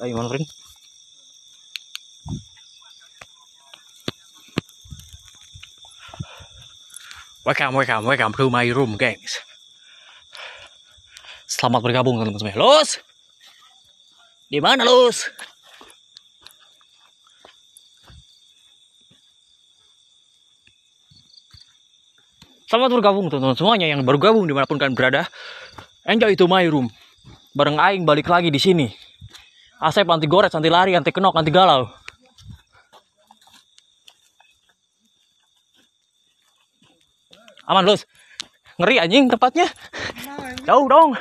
Ayo man rin Welcome, welcome, welcome to my room, guys. Selamat bergabung teman-teman Los, di mana los? Selamat bergabung teman-teman semuanya yang baru gabung dimanapun kalian berada. Enjoy itu my room. Bareng Aing balik lagi di sini. Asep anti gores, anti lari, anti kenok, anti galau. Aman, Lus. Ngeri anjing tempatnya. Jauh dong.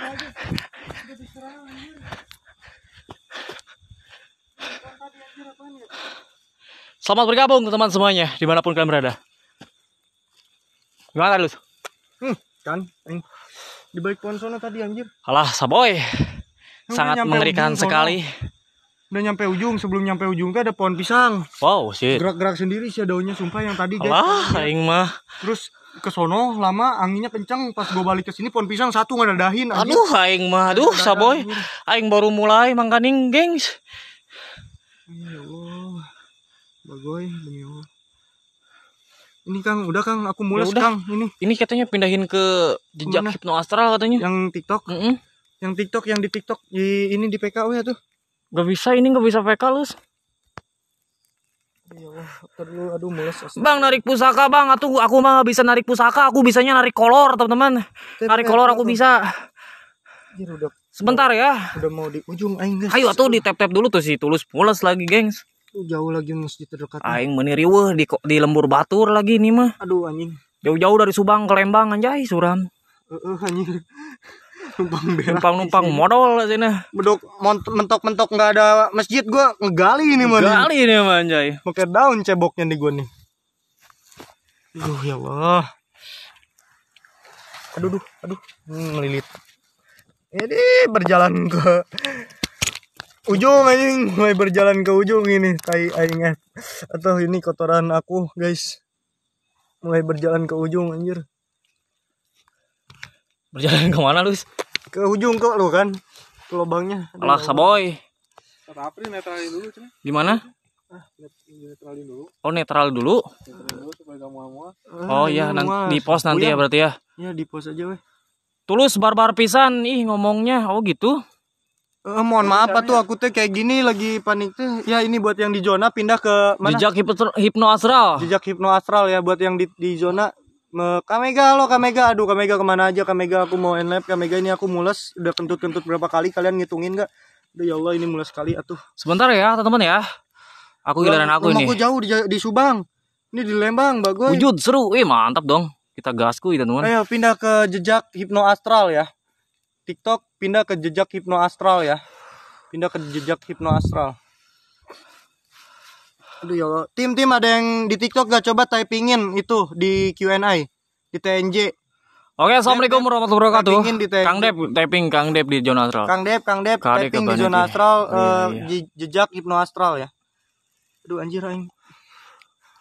Selamat bergabung teman semuanya dimanapun kalian berada. Gimana Lus? Hmm, kan di balik pohon sana tadi anjir. Alah, saboy sangat mengerikan ujung, sekali. Kalau, Udah nyampe ujung, sebelum nyampe ujung tuh kan ada pohon pisang. Wow, sih. Gerak-gerak sendiri sih daunnya sumpah yang tadi guys. Wah, iya. aing mah. Terus ke sono lama anginnya kencang pas gue balik ke sini pohon pisang satu nggak dadahin aduh aing mah aduh saboy aing baru mulai mangkaning gengs ya Allah bagoy demi Allah ini Kang, udah Kang, aku mulai ya Kang ini. Ini katanya pindahin ke jejak hipno astral katanya. Yang TikTok. Mm -hmm yang TikTok yang di TikTok di, ini di PKW oh ya tuh nggak bisa ini nggak bisa PK lu perlu aduh mules Bang narik pusaka bang Atuh aku mah nggak bisa narik pusaka Aku bisanya narik kolor teman-teman Narik kolor aku bisa Sebentar ya Udah mau di ujung aing guys Ayo atuh di tap-tap dulu tuh si Tulus mules lagi gengs Jauh lagi masjid terdekat Aing meniriwe di, di lembur batur lagi nih mah Aduh anjing Jauh-jauh dari Subang ke Lembang anjay suram uh, uh, anjing numpang numpang numpang modal sih nah mentok mentok mentok nggak ada masjid gua ngegali ini mana ngegali ini mana pakai daun ceboknya nih gua nih aduh ya Allah aduh aduh aduh hmm, ini berjalan ke ujung anjing mulai berjalan ke ujung ini tai aing eh. atau ini kotoran aku guys mulai berjalan ke ujung anjir berjalan kemana lu ke ujung kok lo kan ke lubangnya alah saboy dulu gimana ah, netralin dulu. oh netral dulu dulu supaya gak ah, oh iya nanti di pos nanti ya berarti ya ya di pos aja weh tulus barbar pisan ih ngomongnya oh gitu Eh, mohon iya, maaf tuh aku tuh kayak gini lagi panik tuh Ya ini buat yang di zona pindah ke mana? Jejak hipno, hipno astral. Jejak hipno astral ya buat yang di, di zona Kamega lo Kamega aduh Kamega kemana aja Kamega aku mau enlap Kamega ini aku mules udah kentut-kentut berapa kali kalian ngitungin gak Aduh ya Allah ini mules sekali atuh sebentar ya teman-teman ya aku giliran aku ini aku jauh di, di Subang ini di Lembang bagus wujud seru wih mantap dong kita gasku teman teman ayo pindah ke jejak hipno astral ya TikTok pindah ke jejak hipno astral ya pindah ke jejak hipno astral Aduh ya Allah. Tim tim ada yang di TikTok gak coba typingin itu di Q&A di TNJ. Oke, assalamualaikum warahmatullahi wabarakatuh. di Kang Dep, typing Kang Dep di zona astral. Kang Dep, Kang Dep, typing di zona astral, uh, iya, eh, iya. jejak hipno astral ya. Aduh anjir aing.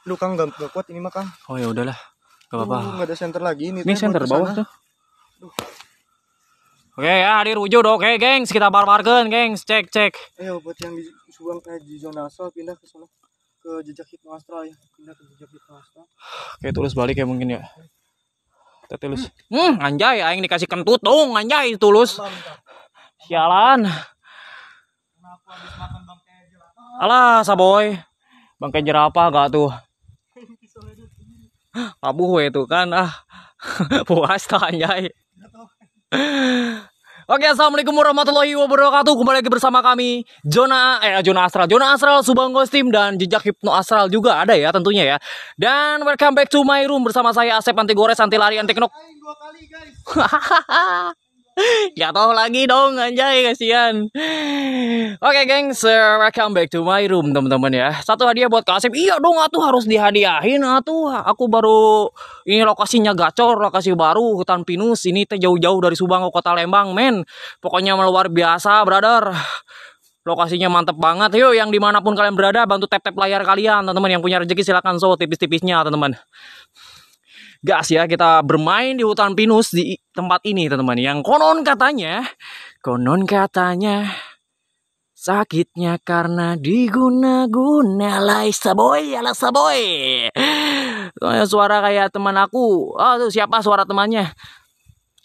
Aduh Kang gak, gak kuat ini mah Kang. Oh ya udahlah. Gak apa-apa. Gak ada center lagi ini. Ini center bawah tuh. Aduh. Oke ya, hadir wujud. Oke, gengs, kita bar-barkan gengs. Cek, cek. Ayo buat yang di Subang kayak eh, di zona asal pindah ke sana ke jejak Hipno Astral ya pindah ke jejak Hipno Astral oke tulus balik ya mungkin ya kita tulis hmm anjay aing dikasih kentut dong anjay tulus sialan ah. alah saboy bangkai jerapah gak tuh abu itu kan ah puas tak anjay Oke, assalamualaikum warahmatullahi wabarakatuh. Kembali lagi bersama kami Jona, eh Jona Astral, Jona Astral Subang Team, dan jejak Hipno Astral juga ada ya tentunya ya. Dan welcome back to my room bersama saya Asep Antigores, Anti Lari, Anti Kenok. Jatuh lagi dong anjay kasihan. Oke okay, geng, eh, welcome back to my room teman-teman ya. Satu hadiah buat Kasim. Iya dong atuh harus dihadiahin atuh. Aku baru ini lokasinya gacor, lokasi baru hutan pinus. Ini teh jauh-jauh dari Subang ke Kota Lembang, men. Pokoknya luar biasa, brother. Lokasinya mantep banget. Yuk yang dimanapun kalian berada bantu tap-tap layar kalian teman-teman. Yang punya rezeki silahkan so tipis-tipisnya teman-teman gas ya kita bermain di hutan pinus di tempat ini teman-teman yang konon katanya konon katanya sakitnya karena diguna-guna lai saboy ala saboy suara kayak teman aku oh, ah, tuh siapa suara temannya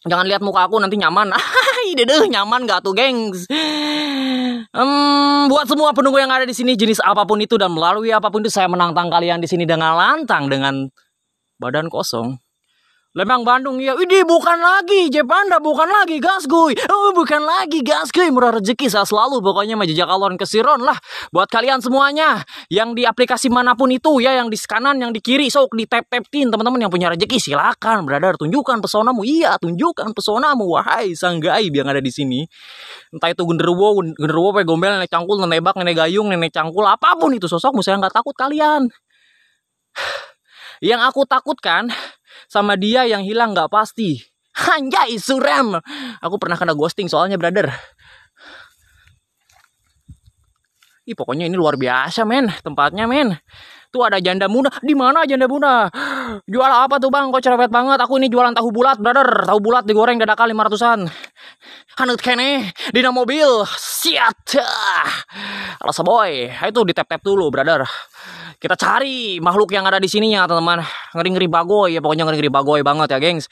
jangan lihat muka aku nanti nyaman ide deh nyaman gak tuh gengs um, buat semua penunggu yang ada di sini jenis apapun itu dan melalui apapun itu saya menantang kalian di sini dengan lantang dengan badan kosong Lemang Bandung ya, ini bukan lagi Jepanda, bukan lagi gas gue oh, bukan lagi gas gue murah rezeki saya selalu pokoknya majejak alon ke Siron lah. Buat kalian semuanya yang di aplikasi manapun itu ya, yang di kanan, yang di kiri, sok di tap tap tin teman-teman yang punya rezeki silakan, brother tunjukkan pesonamu, iya tunjukkan pesonamu, wahai sang gai yang ada di sini. Entah itu genderuwo, genderuwo, pe gombel, nenek cangkul, nenek bak, nenek gayung, nenek cangkul, apapun itu sosokmu saya nggak takut kalian. Yang aku takutkan sama dia yang hilang nggak pasti. hanya isu rem Aku pernah kena ghosting soalnya, brother. Ih, pokoknya ini luar biasa, men. Tempatnya, men. Tuh ada janda muda. Di mana janda muda? Jual apa tuh bang? Kok cerewet banget? Aku ini jualan tahu bulat, brother. Tahu bulat digoreng dadakan lima ratusan Hanut kene, dina mobil. Siat. alas boy. Itu di tap-tap dulu, brother. Kita cari makhluk yang ada di sininya, teman-teman. Ngeri-ngeri bagoy ya. Pokoknya ngeri-ngeri bagoy banget ya, gengs.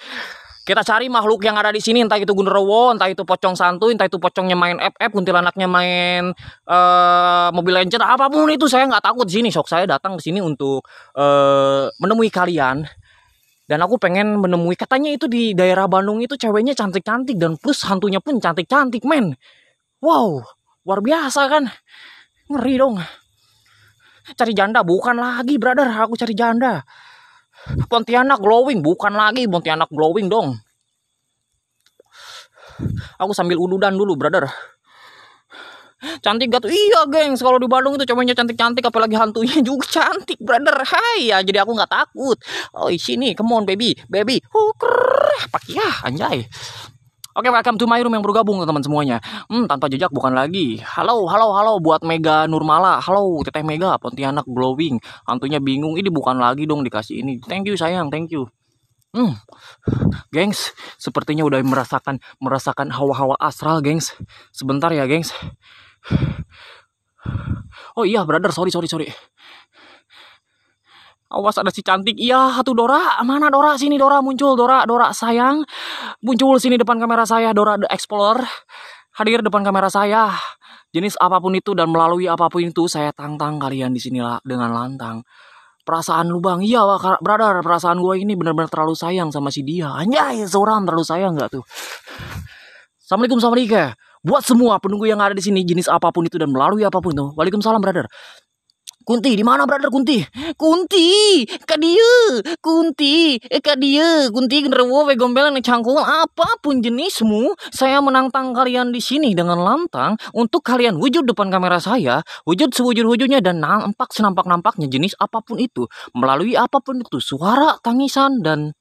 Kita cari makhluk yang ada di sini, entah itu Gunrowo, entah itu pocong santu, entah itu pocongnya main FF, kuntilanaknya main uh, eh, mobil Legends, apapun itu saya nggak takut di sini. Sok saya datang ke sini untuk uh, menemui kalian. Dan aku pengen menemui katanya itu di daerah Bandung itu ceweknya cantik-cantik dan plus hantunya pun cantik-cantik, men. Wow, luar biasa kan? Ngeri dong. Cari janda bukan lagi, brother. Aku cari janda. Pontianak glowing bukan lagi Pontianak glowing dong aku sambil ududan dulu brother cantik gak tuh iya geng. kalau di Bandung itu cowoknya cantik cantik apalagi hantunya juga cantik brother hai ya jadi aku nggak takut oh sini come on baby baby hukrah oh, pakai ya anjay Oke, welcome to my room yang baru gabung teman semuanya. Hmm, tanpa jejak bukan lagi. Halo, halo, halo buat Mega Nurmala. Halo, Teteh Mega Pontianak glowing. Hantunya bingung, ini bukan lagi dong dikasih ini. Thank you sayang, thank you. Hmm. Gengs, sepertinya udah merasakan merasakan hawa-hawa astral, gengs. Sebentar ya, gengs. Oh iya, brother, sorry, sorry, sorry. Awas ada si cantik. Iya, satu Dora. Mana Dora? Sini Dora muncul. Dora, Dora sayang. Muncul sini depan kamera saya. Dora the Explorer. Hadir depan kamera saya. Jenis apapun itu dan melalui apapun itu saya tantang kalian di sini dengan lantang. Perasaan lu bang, iya brother, perasaan gue ini benar-benar terlalu sayang sama si dia. Anjay, seorang terlalu sayang gak tuh? Assalamualaikum, Assalamualaikum. Buat semua penunggu yang ada di sini, jenis apapun itu dan melalui apapun itu. Waalaikumsalam, brother. Kunti, di mana brother Kunti? Kunti, kak dia. Kunti, eh, kak dia. Kunti genderuwo we gombelan cangkul apapun jenismu, saya menantang kalian di sini dengan lantang untuk kalian wujud depan kamera saya, wujud sewujud-wujudnya dan nampak senampak-nampaknya jenis apapun itu, melalui apapun itu, suara, tangisan dan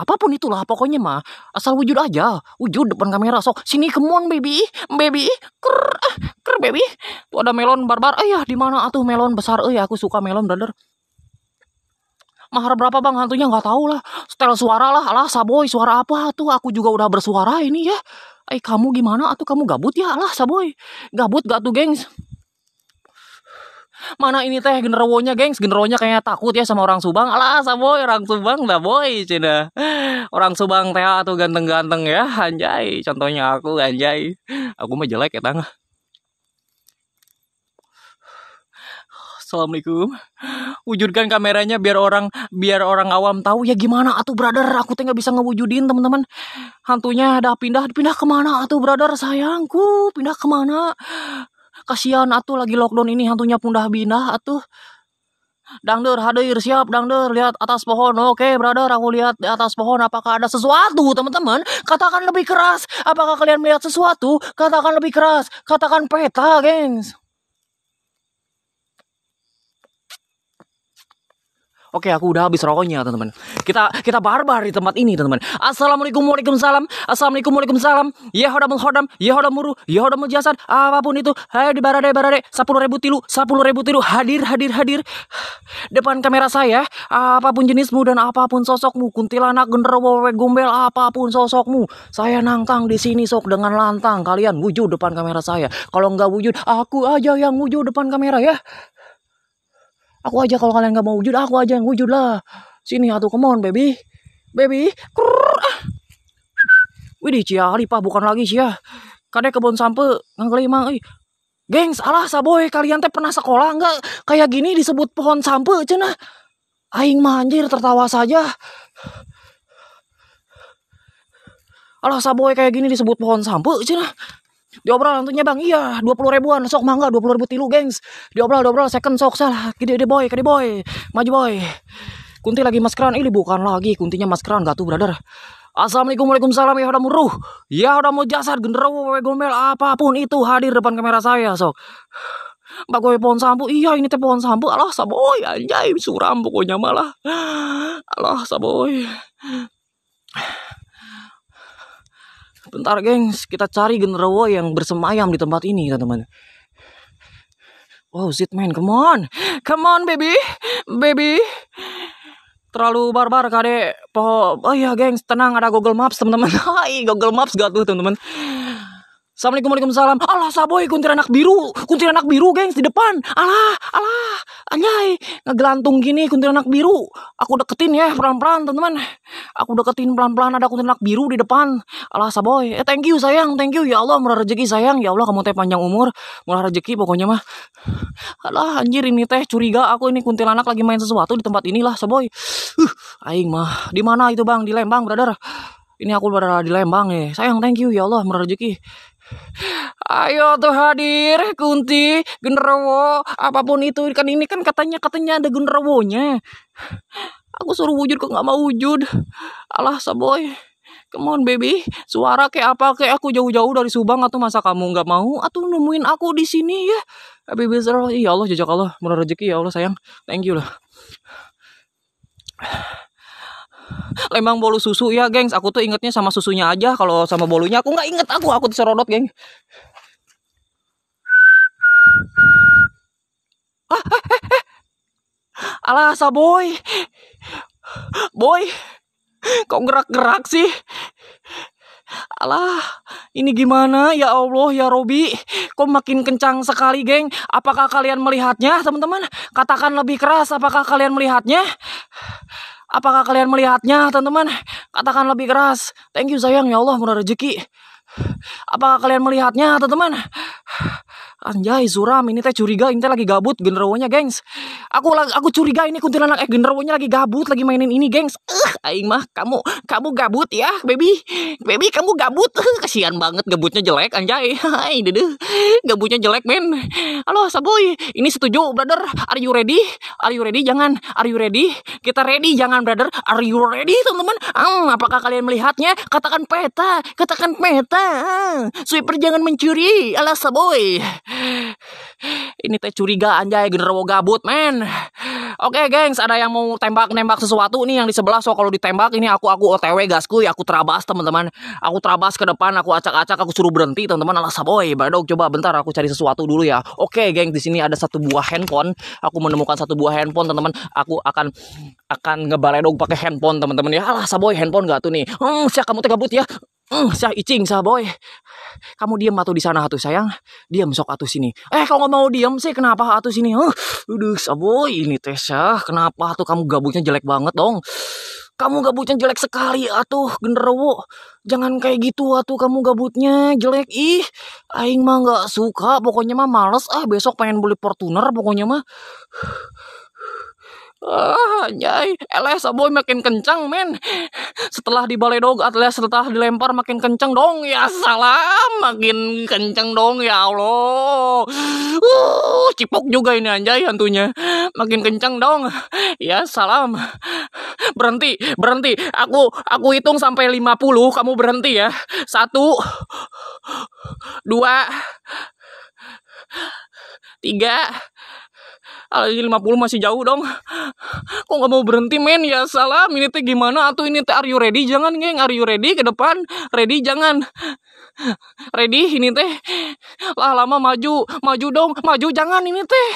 apapun itulah pokoknya mah asal wujud aja wujud depan kamera sok sini kemon baby baby ker ah, ker baby tuh ada melon barbar ayah eh, di mana atuh melon besar eh ya, aku suka melon brother mahar berapa bang hantunya nggak tahu lah setel suara lah alah saboy suara apa tuh aku juga udah bersuara ini ya eh kamu gimana atuh kamu gabut ya alah saboy gabut gak tuh gengs mana ini teh genderowonya gengs genderowonya kayaknya takut ya sama orang Subang alah boy orang Subang dah boy cina orang Subang teh atau ganteng-ganteng ya anjay contohnya aku anjay aku mah jelek ya tang Assalamualaikum. Wujudkan kameranya biar orang biar orang awam tahu ya gimana atuh brother. Aku teh nggak bisa ngewujudin teman-teman. Hantunya ada pindah pindah kemana atuh brother sayangku pindah kemana? kasihan atuh lagi lockdown ini hantunya pundah binah atuh Dangder, hadir, siap, dangder, lihat atas pohon. Oke, brother, aku lihat di atas pohon. Apakah ada sesuatu, teman-teman? Katakan lebih keras. Apakah kalian melihat sesuatu? Katakan lebih keras. Katakan peta, gengs. Oke, aku udah habis rokoknya, teman-teman. Kita kita barbar di tempat ini, teman-teman. Assalamualaikum Waalaikumsalam. Assalamualaikum Waalaikumsalam. Ya hodam, Ya Ya hodam jasad, apapun itu. Hai di barade barade, 10.000 tilu, 10.000 tilu hadir hadir hadir. Depan kamera saya, apapun jenismu dan apapun sosokmu, kuntilanak, genderuwo, gombel, apapun sosokmu, saya nangkang di sini sok dengan lantang. Kalian wujud depan kamera saya. Kalau nggak wujud, aku aja yang wujud depan kamera ya aku aja kalau kalian nggak mau wujud aku aja yang wujud lah sini atuh come on baby baby Krrr, ah. Widih cia pak bukan lagi cia Kadek kebun sampe ngangkelima Ih, Geng salah saboy kalian teh pernah sekolah enggak kayak gini disebut pohon sampe cenah. Aing manjir tertawa saja. Alah saboy kayak gini disebut pohon sampe cenah diobrol tentunya bang iya dua puluh ribuan sok mangga dua puluh ribu tilu gengs diobrol diobrol second sok salah gede gede boy gede boy maju boy kunti lagi maskeran ini bukan lagi kuntinya maskeran gak tuh brother Assalamualaikum warahmatullahi ya udah muruh ya udah mau jasad genderuwo wewe gomel apapun itu hadir depan kamera saya sok Mbak gue pohon sambu Iya ini teh pohon sambu allah saboy Anjay suram pokoknya malah allah saboy Bentar gengs, kita cari genderuwo yang bersemayam di tempat ini teman-teman. Wow, man, come on. Come on, baby. Baby. Terlalu barbar kade. oh iya, gengs, tenang ada Google Maps, teman-teman. Hai, Google Maps gak tuh, teman-teman. Assalamualaikum wabarakatuh. Alah saboy kuntilanak biru. Kuntilanak biru gengs di depan. Alah, alah. Anjay, ngegelantung gini kuntilanak biru. Aku deketin ya pelan-pelan teman-teman. Aku deketin pelan-pelan ada kuntilanak biru di depan. Alah saboy. Eh thank you sayang, thank you ya Allah murah rezeki sayang. Ya Allah kamu teh panjang umur, murah rezeki pokoknya mah. Alah anjir ini teh curiga aku ini kuntilanak lagi main sesuatu di tempat inilah saboy. Uh, aing mah. Di mana itu Bang? Di Lembang, brother. Ini aku berada di Lembang ya. Sayang, thank you ya Allah, murah Ayo tuh hadir Kunti, Genderwo, apapun itu kan ini kan katanya katanya ada nya Aku suruh wujud kok nggak mau wujud. Alah saboy. Come on baby, suara kayak apa kayak aku jauh-jauh dari Subang atau masa kamu nggak mau atau nemuin aku di sini ya. baby birthday. Ya Allah jajak Allah, murah rezeki ya Allah sayang. Thank you lah lemang bolu susu ya gengs aku tuh ingetnya sama susunya aja kalau sama bolunya aku nggak inget aku aku diserodot geng ah, eh, eh, eh. alah saboy boy kok gerak-gerak sih Alah, ini gimana ya Allah ya Robi? Kok makin kencang sekali, geng? Apakah kalian melihatnya, teman-teman? Katakan lebih keras, apakah kalian melihatnya? Apakah kalian melihatnya, teman-teman? Katakan lebih keras. Thank you sayang, ya Allah murah rezeki. Apakah kalian melihatnya, teman-teman? Anjay, suram ini teh curiga ini teh lagi gabut genderuwonya, gengs. Aku aku curiga ini kuntilanak eh genderuwonya lagi gabut lagi mainin ini, gengs. Eh, aing mah kamu kamu gabut ya, baby. Baby kamu gabut. Kesian kasihan banget gabutnya jelek anjay. Hai, dede Gabutnya jelek, men. Halo, Saboy. Ini setuju, brother. Are you ready? Are you ready? Jangan. Are you ready? Kita ready, jangan, brother. Are you ready, teman-teman? Hmm, apakah kalian melihatnya? Katakan peta, katakan peta. Hmm, sweeper jangan mencuri. Alas, Saboy. Ini teh curiga anjay genderwo gabut men. Oke okay, gengs, ada yang mau tembak-nembak sesuatu nih yang di sebelah. So kalau ditembak ini aku aku OTW gasku ya aku terabas teman-teman. Aku terabas ke depan, aku acak-acak, aku suruh berhenti teman-teman. Alah boy badok coba bentar aku cari sesuatu dulu ya. Oke okay, gengs, di sini ada satu buah handphone. Aku menemukan satu buah handphone teman-teman. Aku akan akan ngebaledog pakai handphone teman-teman ya. Alah boy handphone gak tuh nih. Hmm, siapa kamu teh gabut ya? Hmm, sah icing sah boy. Kamu diam atau di sana atuh sayang. Diam sok atuh sini. Eh kalau nggak mau diam sih kenapa atuh sini? Huh, udah sah boy ini teh Kenapa atuh kamu gabutnya jelek banget dong? Kamu gabutnya jelek sekali atuh genderuwo. Jangan kayak gitu atuh kamu gabutnya jelek. Ih, aing mah nggak suka. Pokoknya mah males ah besok pengen beli Fortuner pokoknya mah. Ah, anjay, LS boy makin kencang, men. Setelah di balai dog, atlet setelah dilempar makin kencang dong. Ya salam, makin kencang dong, ya Allah. Uh, cipok juga ini anjay hantunya. Makin kencang dong. Ya salam. Berhenti, berhenti. Aku aku hitung sampai 50, kamu berhenti ya. Satu, dua, tiga, Ah, lima 50 masih jauh dong. Kok nggak mau berhenti men ya salah. Ini teh gimana? Atau ini teh are you ready? Jangan geng, are you ready ke depan? Ready jangan. Ready ini teh lah lama maju maju dong maju jangan ini teh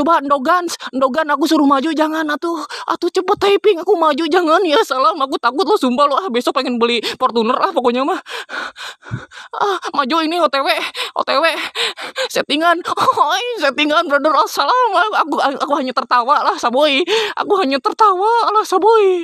coba endogan endogan aku suruh maju jangan atuh atuh cepet typing aku maju jangan ya salam aku takut lo sumpah lo ah besok pengen beli portuner ah pokoknya mah ah maju ini OTW OTW settingan oh, settingan brother oh, salam ah, aku, aku hanya tertawa lah saboy aku hanya tertawa lah saboy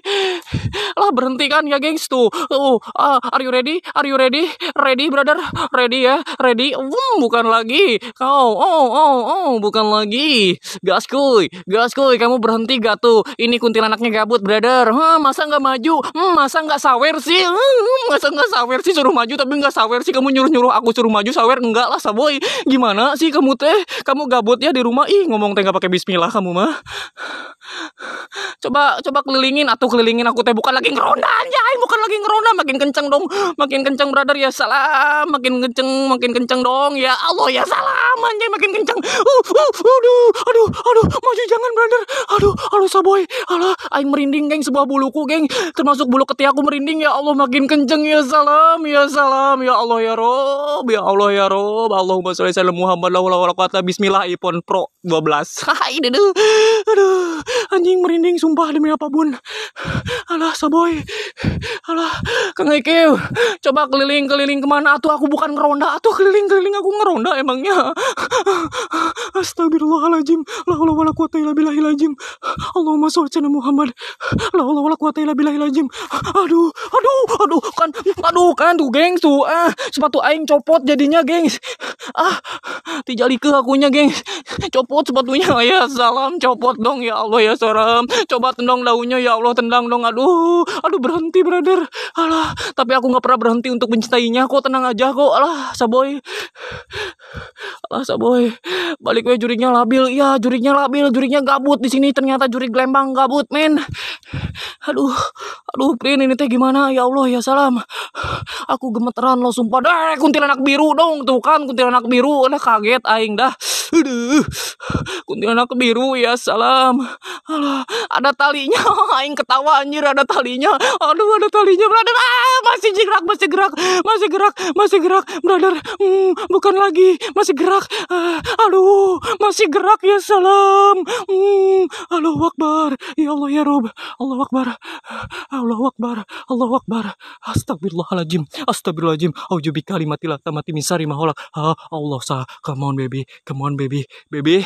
lah berhentikan ya gengs tuh oh uh, are you ready are you ready ready? ready brother, ready ya, ready. Wum, bukan lagi. Kau, oh, oh, oh, bukan lagi. Gas kuy, gas kuy, kamu berhenti gak tuh? Ini kuntilanaknya gabut brother. Hah, masa nggak maju? Hmm, masa nggak sawer sih? Hmm, hmm, masa nggak sawer sih suruh maju tapi nggak sawer sih kamu nyuruh-nyuruh aku suruh maju sawer enggak lah saboy. Gimana sih kamu teh? Kamu gabut ya di rumah? Ih, ngomong teh nggak pakai bismillah kamu mah. Coba coba kelilingin atau kelilingin aku teh bukan lagi ngeronda anjay, bukan lagi ngeronda makin kenceng dong, makin kenceng brother ya salah makin kenceng makin kenceng dong ya Allah ya salam aja makin kenceng uh, uh, aduh aduh aduh maju jangan brother aduh aduh saboy Allah, aing merinding geng sebuah buluku geng termasuk bulu keti aku merinding ya Allah makin kenceng ya salam ya salam ya Allah ya rob ya Allah ya rob Allahumma sholli ala Muhammad la wala quwata bismillah iPhone Pro 12 hai aduh aduh anjing merinding sumpah demi apapun Allah saboy Allah Kang coba keliling keliling kemana atuh aku bukan ngeronda atuh keliling-keliling aku ngeronda emangnya astagfirullahaladzim la la kuat ila illa billahilazim Allahumma sholli ala Muhammad la la kuat ila illa aduh aduh aduh kan aduh kan tuh gengs tuh ah sepatu aing copot jadinya gengs ah aku akunya gengs copot sepatunya ya salam copot dong ya Allah ya salam. coba tendang daunnya ya Allah tendang dong aduh aduh berhenti brother alah tapi aku nggak pernah berhenti untuk mencintainya kok tenang aja kok alah saboy alah saboy balik gue jurinya labil iya jurinya labil jurinya gabut di sini ternyata juri glembang gabut men aduh aduh Prin ini teh gimana ya Allah ya salam aku gemeteran lo sumpah deh kuntilanak biru dong tuh kan kuntilanak biru udah kaget aing dah aduh kuntilanak biru ya salam alah ada talinya aing ketawa anjir ada talinya aduh ada talinya brother ah masih gerak masih gerak masih gerak gerak, masih gerak, brother. Hmm, bukan lagi, masih gerak. Uh, aduh, masih gerak ya salam. Hmm, Allah Akbar. Ya Allah ya Rob. Allah wakbar Allah wakbar Allah wakbar Astagfirullahaladzim. Astagfirullahaladzim. Aujubi kalimatillah tamati misari maholak. Ha, Allah sa. Come on baby. Come on baby. Baby.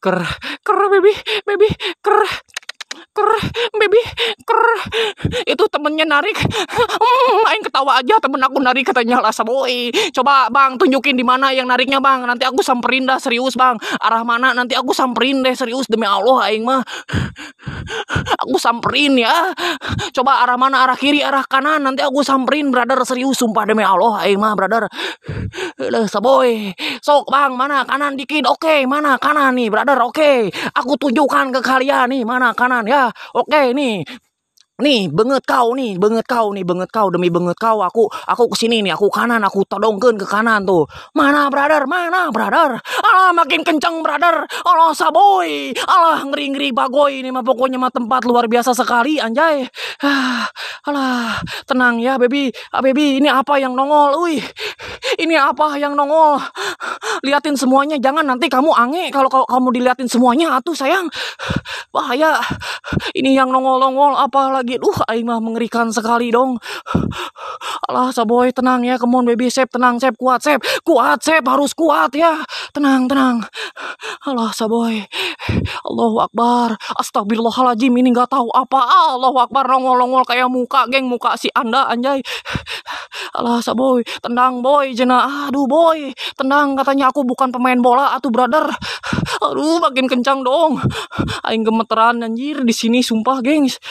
Ker. Ker baby. Baby. Ker ker baby ker itu temennya narik hmm, main ketawa aja temen aku narik katanya lah boy coba bang tunjukin di mana yang nariknya bang nanti aku samperin dah serius bang arah mana nanti aku samperin deh serius demi Allah aing mah aku samperin ya coba arah mana arah kiri arah kanan nanti aku samperin brother serius sumpah demi Allah aing mah brother lah boy sok bang mana kanan dikit oke okay, mana kanan nih brother oke okay. aku tunjukkan ke kalian nih mana kanan ya Iya, oke nih nih benget kau nih benget kau nih benget kau demi benget kau aku aku kesini nih aku kanan aku todongkan ke kanan tuh mana brother mana brother Allah makin kenceng brother Allah saboy Allah ngeri ngeri bagoy ini mah pokoknya mah tempat luar biasa sekali anjay ah, Allah tenang ya baby ah, baby ini apa yang nongol wih ini apa yang nongol liatin semuanya jangan nanti kamu ange kalau kamu diliatin semuanya atuh sayang bahaya ini yang nongol nongol apa lagi kaget duh aing mah mengerikan sekali dong alah saboy tenang ya kemon baby sep tenang sep kuat sep kuat sep harus kuat ya tenang tenang alah saboy Allahu akbar astagfirullahaladzim ini nggak tahu apa Allahu akbar nongol-nongol kayak muka geng muka si anda anjay alah saboy tenang boy jena aduh boy tenang katanya aku bukan pemain bola atuh brother aduh makin kencang dong aing gemeteran anjir di sini sumpah gengs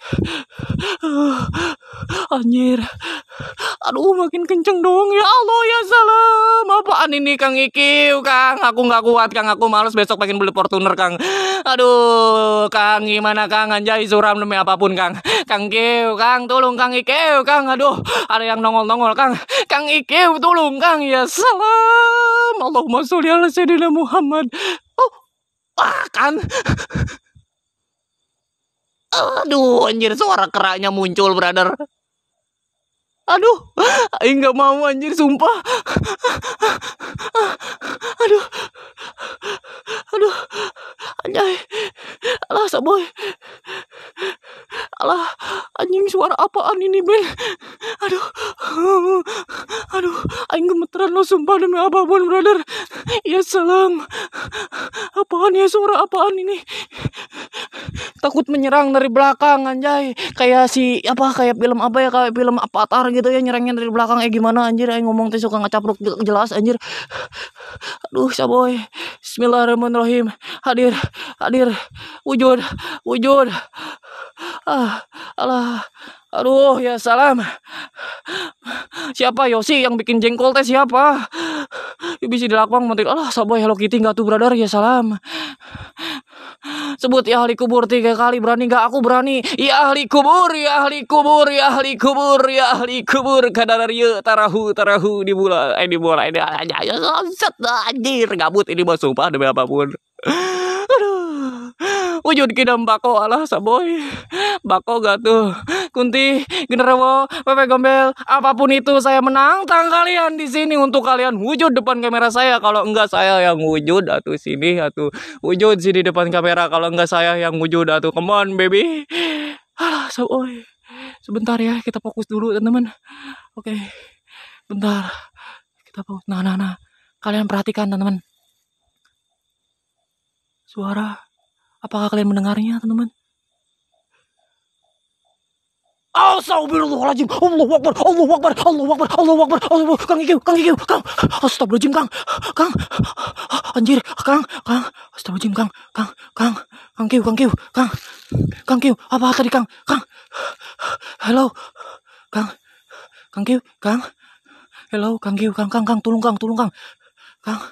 Anjir. Aduh makin kenceng dong. Ya Allah ya salam. Apaan ini Kang Ikiu, Kang? Aku nggak kuat, Kang. Aku males besok pengen beli Fortuner, Kang. Aduh, Kang gimana, Kang? Anjay suram demi apapun, Kang. Kang Iki, Kang, tolong Kang Ikiu, Kang. Aduh, ada yang nongol-nongol, Kang. Kang Ikiu, tolong, Kang. Ya salam. Allahumma sholli ala sayyidina Muhammad. Oh, ah, kan. Aduh, anjir suara keraknya muncul, brother. Aduh, aing nggak mau anjir sumpah. Aduh. Aduh. Anjay. Alah saboy. Alah, anjing suara apaan ini, bel, Aduh. Aduh, aing gemeteran lo sumpah demi apapun, brother. Ya salam. Apaan ya suara apaan ini? Takut menyerang dari belakang anjay. Kayak si apa kayak film apa ya kayak film tar gitu ya nyerangnya dari belakang eh gimana anjir eh ngomong teh suka ngecapruk jelas anjir aduh saboy bismillahirrahmanirrahim hadir hadir wujud wujud ah Allah Aduh ya salam Siapa Yosi yang bikin jengkol teh siapa Bisa dilakukan mati Allah saboy Hello Kitty nggak tuh brother ya salam Sebut ya ahli kubur tiga kali berani gak aku berani. Ya ahli kubur, ya ahli kubur, ya ahli kubur, ya ahli kubur. kadarnya tarahu tarahu di bola, eh di bola ini aja. anjir gabut ini mah sumpah demi apapun. Aduh wujud kidam bako alah saboy bako gak tuh kunti generewo pepe gombel apapun itu saya menantang kalian di sini untuk kalian wujud depan kamera saya kalau enggak saya yang wujud atuh sini atuh wujud sini depan kamera kalau enggak saya yang wujud atuh come on baby alah saboy sebentar ya kita fokus dulu teman-teman oke bentar kita fokus nah nah nah kalian perhatikan teman-teman suara Apakah kalian mendengarnya, teman-teman? Astagfirullahaladzim Allah wakbar Allah wakbar Allah wakbar Allah wakbar Allah wakbar Kang Ikiu Kang Ikiu Kang Astagfirullahaladzim Kang Kang Anjir Kang Kang Astagfirullahaladzim Kang Kang Kang Kang Kiu Kang Kiu Kang Kang Kiu Apa tadi Kang Kang Hello Kang Kang Kiu Kang Hello Kang Kiu Kang Kang Kang Tolong Kang Tolong Kang Kang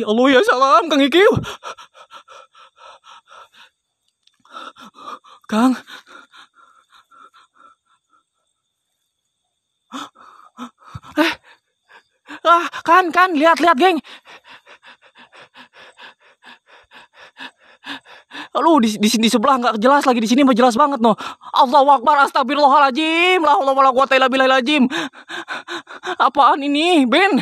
Ya Allah ya salam Kang Ikiu Kang. Eh. Ah, kan, kan, lihat, lihat, geng. Lu di, di sini sebelah nggak jelas lagi di sini mah jelas banget noh. Allahu Akbar astagfirullahalazim. La haula wala quwata illa billahilazim. Apaan ini, Ben?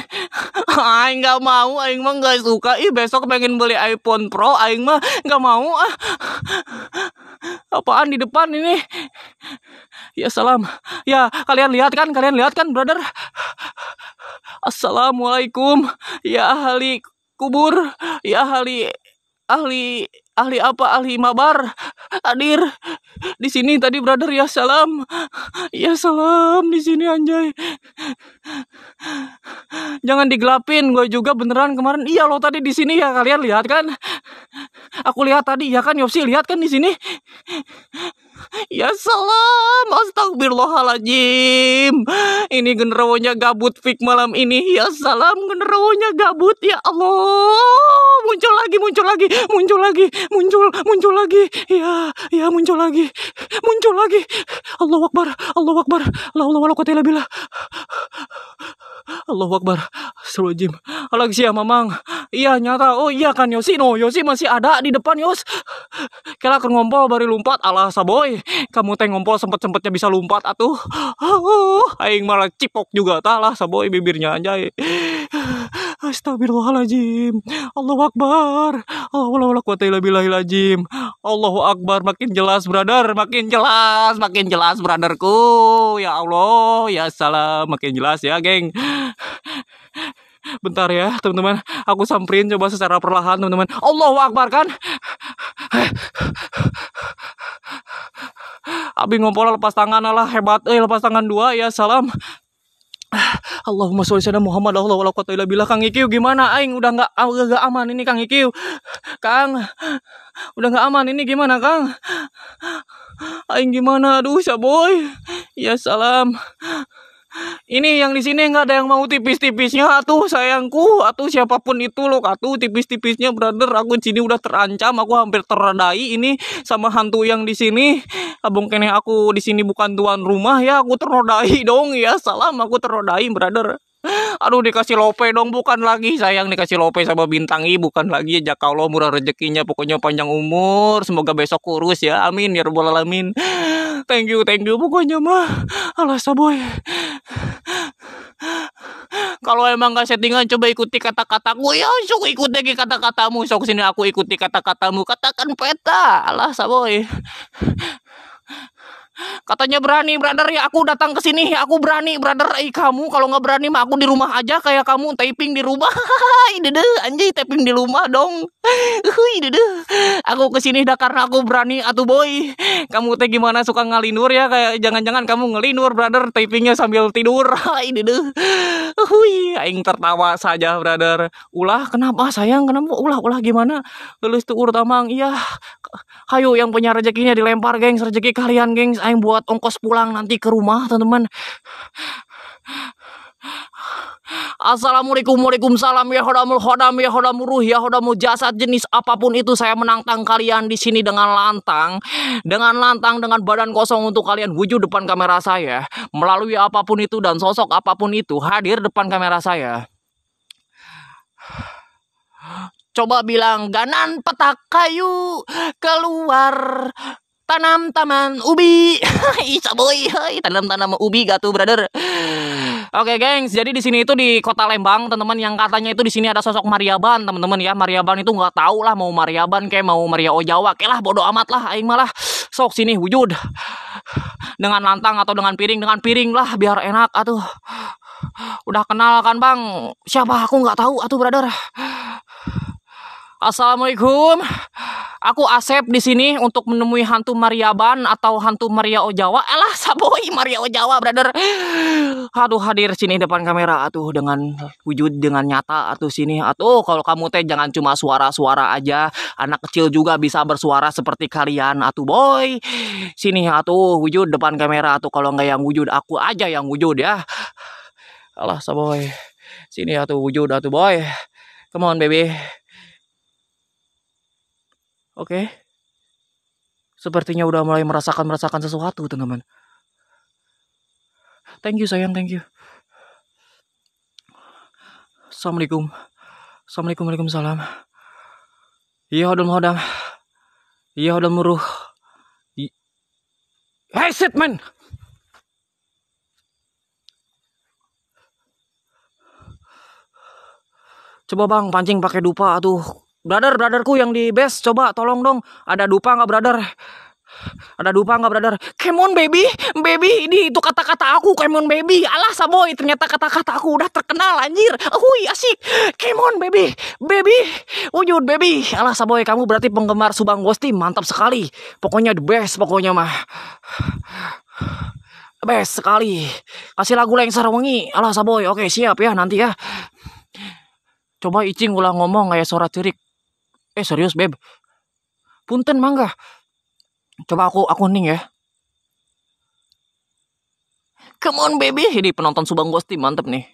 Aing nggak mau, aing mah nggak suka. Ih, besok pengen beli iPhone Pro, aing mah nggak mau. Ah. Apaan di depan ini? Ya salam. Ya, kalian lihat kan? Kalian lihat kan, brother? Assalamualaikum. Ya ahli kubur, ya ahli ahli ahli apa ahli mabar hadir di sini tadi brother ya salam ya salam di sini anjay jangan digelapin gue juga beneran kemarin iya lo tadi di sini ya kalian lihat kan aku lihat tadi ya kan Yopsi lihat kan di sini Ya salam, astagfirullahaladzim. Ini generawonya gabut fik malam ini. Ya salam, generawonya gabut. Ya Allah, muncul lagi, muncul lagi, muncul lagi, muncul, muncul lagi. Ya, ya muncul lagi, muncul lagi. Allah wakbar, Allah wakbar. La Allah wa la billah. Allah wakbar, Astagfirullahaladzim. Alexia, Mamang. Iya, nyata. Oh iya kan, Yosi. No, Yosi masih ada di depan, Yos. Kela akan ngompol baru lompat. Alah, saboy. Hai, kamu teh ngompol sempet-sempetnya bisa lompat atuh aing malah cipok juga talah lah saboy bibirnya anjay Astagfirullahaladzim Allahu Akbar Allahu Allah, Allah, Allahu Akbar Makin jelas brother Makin jelas Makin jelas brotherku Ya Allah Ya salam Makin jelas ya geng Bentar ya teman-teman Aku samperin coba secara perlahan teman-teman Allahu Akbar kan Abi ngompol lepas tangan Allah hebat eh lepas tangan dua ya salam. Allahumma sholli sana Muhammad Allah wala quwata illa billah Kang Ikiu gimana aing udah enggak enggak ah, aman ini Kang Ikiu. Kang udah enggak aman ini gimana Kang? Aing gimana aduh boy Ya salam ini yang di sini nggak ada yang mau tipis-tipisnya atuh sayangku atuh siapapun itu loh atuh tipis-tipisnya brother aku di sini udah terancam aku hampir terendai ini sama hantu yang di sini abang kene aku di sini bukan tuan rumah ya aku ternodai dong ya salam aku ternodai brother Aduh dikasih lope dong bukan lagi sayang dikasih lope sama bintang i bukan lagi ya kalau murah rezekinya pokoknya panjang umur semoga besok kurus ya amin ya robbal alamin thank you thank you pokoknya mah alasa boy kalau emang gak settingan coba ikuti kata-kataku ya sok ikut lagi kata-katamu sok sini aku ikuti kata-katamu katakan peta alasa boy Katanya berani, brother. Ya aku datang ke sini. Ya aku berani, brother. Eh kamu kalau nggak berani mah aku di rumah aja kayak kamu taping di rumah. Ide anjay taping di rumah dong. Ide Aku ke sini dah karena aku berani atuh boy. Kamu teh gimana suka ngalinur ya kayak jangan-jangan kamu ngelinur, brother. Tapingnya sambil tidur. Ide deh. Hui, aing tertawa saja, brother. Ulah kenapa sayang? Kenapa ulah ulah gimana? Lulus tuh urtamang. Iya, kayu yang punya rezekinya dilempar, gengs. Rezeki kalian, gengs time buat ongkos pulang nanti ke rumah teman-teman Assalamualaikum wabarakatuh. ya hodamul hodam ya hodamul ruh ya hodamul jasad jenis apapun itu saya menantang kalian di sini dengan lantang dengan lantang dengan badan kosong untuk kalian wujud depan kamera saya melalui apapun itu dan sosok apapun itu hadir depan kamera saya Coba bilang ganan petak kayu keluar tanam taman ubi. Isa boy, tanam tanam ubi gak tuh brother. Oke, okay, gengs. Jadi di sini itu di Kota Lembang, teman-teman yang katanya itu di sini ada sosok Mariaban, teman-teman ya. Mariaban itu nggak tahu lah mau Mariaban kayak mau Maria Ojawa, kayak lah bodoh amat lah aing malah sok sini wujud. Dengan lantang atau dengan piring, dengan piring lah biar enak atuh. Udah kenal kan, Bang? Siapa aku nggak tahu atuh, brother. Assalamualaikum. Aku Asep di sini untuk menemui hantu Maria Ban atau hantu Maria Ojawa. Elah, saboi Maria Ojawa, brother. Aduh, hadir sini depan kamera atuh dengan wujud dengan nyata atuh sini. Atuh, kalau kamu teh jangan cuma suara-suara aja. Anak kecil juga bisa bersuara seperti kalian atuh, boy. Sini atuh wujud depan kamera atuh kalau nggak yang wujud aku aja yang wujud ya. Alah, saboi. Sini atuh wujud atuh, boy. Come on, baby. Oke. Okay. Sepertinya udah mulai merasakan-merasakan sesuatu, teman-teman. Thank you, sayang. Thank you. Assalamualaikum. Assalamualaikum. Waalaikumsalam. Iya, hodam hodam. Iya, hodam muruh. Hey, sit, man. Coba bang pancing pakai dupa tuh brother brotherku yang di base coba tolong dong ada dupa nggak brother ada dupa nggak brother Kemon baby baby ini itu kata-kata aku Kemon baby alah saboy ternyata kata-kata aku udah terkenal anjir hui asik Kemon baby baby wujud baby alah saboy kamu berarti penggemar Subang Gosti mantap sekali pokoknya the best pokoknya mah best sekali kasih lagu lengser wengi alah saboy oke siap ya nanti ya coba icing ulang ngomong kayak suara tirik eh serius beb punten mangga coba aku aku nih ya Come on baby, ini penonton Subang Gosti mantep nih.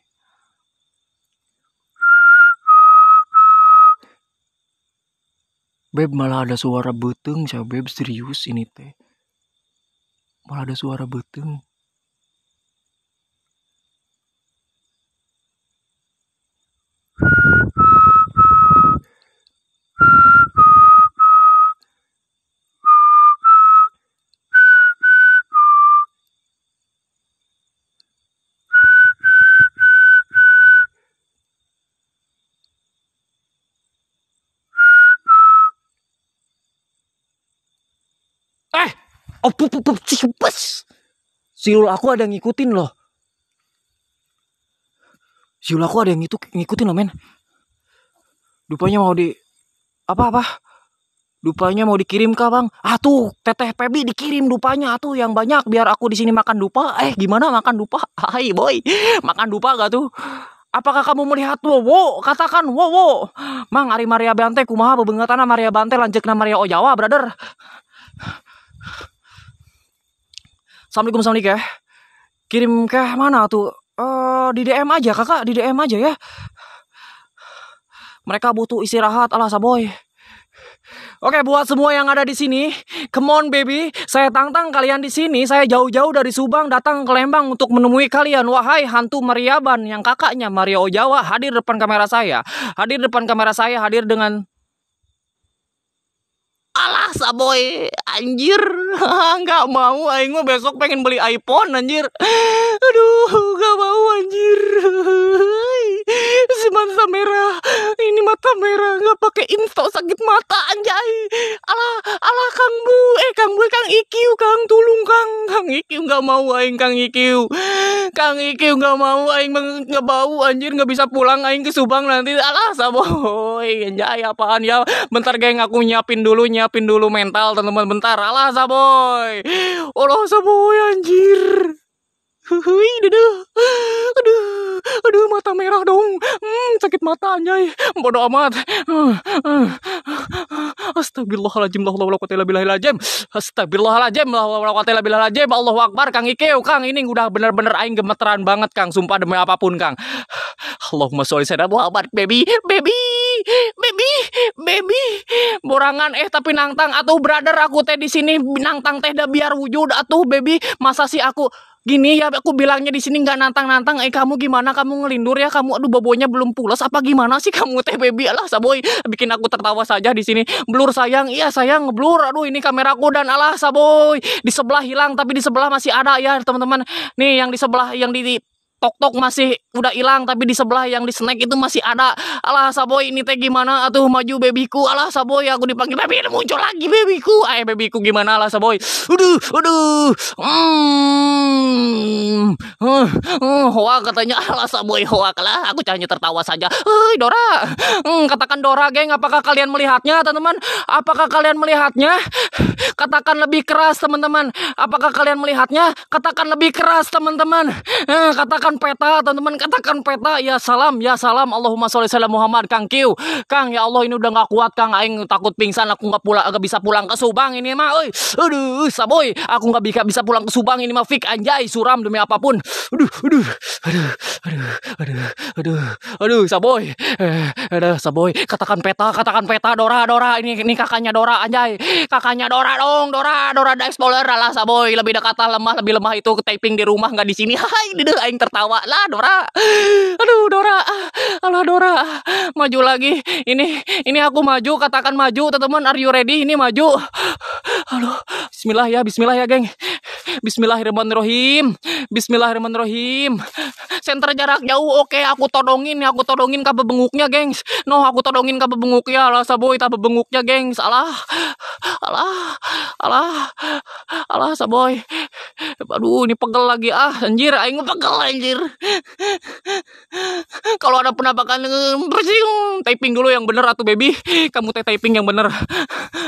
Beb malah ada suara beteng, saya beb serius ini teh. Malah ada suara beteng. Oh, pup, pup, pup, siul aku ada yang ngikutin loh. siul aku ada yang itu ngikutin loh men. dupanya mau di apa apa? Dupanya mau dikirim kah bang? Ah tuh teteh Pebi dikirim dupanya ah, tuh yang banyak biar aku di sini makan dupa. Eh gimana makan dupa? Hai boy, makan dupa gak tuh? Apakah kamu melihat wowo? Katakan wowo. Mang Ari Maria Bante kumaha bebengatana Maria Bante lanjutna Maria Ojawa, brother. Assalamualaikum Assalamualaikum Kirim ke mana tuh? Uh, di DM aja kakak, di DM aja ya. Mereka butuh istirahat ala saboy. Oke, buat semua yang ada di sini, come on baby, saya tantang kalian di sini. Saya jauh-jauh dari Subang datang ke Lembang untuk menemui kalian. Wahai hantu Mariaban yang kakaknya Mario Jawa hadir depan kamera saya. Hadir depan kamera saya, hadir dengan alah saboy anjir nggak mau aing mah besok pengen beli iPhone anjir aduh nggak mau anjir si mata merah ini mata merah nggak pakai insta sakit mata anjay alah alah kang bu eh kang bu kang ikiu kang tulung kang kang ikiu nggak mau aing kang ikiu kang ikiu nggak mau aing nggak bau anjir nggak bisa pulang aing ke Subang nanti alah saboy anjay apaan ya bentar geng aku nyiapin dulu nyiapin siapin dulu mental teman-teman bentar. Alah saboy. allah saboy anjir. Hui, dadah. Aduh, aduh mata merah dong. Hmm, sakit mata anjay. bodo amat. Astagfirullahaladzim, la haula wala bilahilajim. Astagfirullahaladzim, la haula wala bilahilajim. Allah Akbar, Kang Ikeo, oh, Kang. Ini udah bener-bener aing gemeteran banget, Kang. Sumpah demi apapun, Kang. Allahumma sholli sayyidina Muhammad, baby, baby baby borangan eh tapi nangtang atau brother aku teh di sini nangtang teh dah biar wujud atau baby masa sih aku gini ya aku bilangnya di sini nggak nantang nantang eh kamu gimana kamu ngelindur ya kamu aduh bobonya belum pulas apa gimana sih kamu teh baby alah saboy bikin aku tertawa saja di sini blur sayang iya sayang blur aduh ini kameraku dan alah saboy di sebelah hilang tapi di sebelah masih ada ya teman-teman nih yang di sebelah yang di, di tok-tok masih udah hilang tapi di sebelah yang di snack itu masih ada alah saboy ini teh gimana atuh maju babyku alah saboy aku dipanggil baby muncul lagi babyku ay babyku gimana alah saboy aduh aduh hmm hmm hoa katanya alah saboy hoa kalah aku hanya tertawa saja hei Dora hmm, katakan Dora geng apakah kalian melihatnya teman-teman apakah kalian melihatnya katakan lebih keras teman-teman apakah kalian melihatnya katakan lebih keras teman-teman eh, katakan katakan peta teman-teman katakan peta ya salam ya salam Allahumma sholli salam Muhammad Kang Kiu Kang ya Allah ini udah nggak kuat Kang aing takut pingsan aku nggak pulang nggak bisa pulang ke Subang ini mah oi aduh saboy aku nggak bisa bisa pulang ke Subang ini mah fik anjay suram demi apapun aduh aduh aduh aduh aduh aduh aduh saboy eh, aduh saboy katakan peta katakan peta Dora Dora ini ini kakaknya Dora anjay kakaknya Dora dong Dora Dora the spoiler lah saboy lebih dekat lemah lebih lemah itu taping di rumah nggak di sini hai deh aing tertarik ketawa Lah Dora. Aduh Dora. Allah Dora. Maju lagi. Ini ini aku maju, katakan maju. Teman-teman, are you ready? Ini maju. Halo. Bismillah ya, bismillah ya, geng. Bismillahirrahmanirrahim. Bismillahirrahmanirrahim. Senter jarak jauh. Oke, aku todongin, ya. aku todongin kabe benguknya, gengs. No, aku todongin kabe benguknya. lah saboy tabe benguknya, gengs. Alah. Alah. Alah. Alah saboy. Aduh, ini pegel lagi ah, anjir, aing pegel anjir anjir. Kalau ada penampakan typing dulu yang bener atau baby. Kamu teh typing yang bener.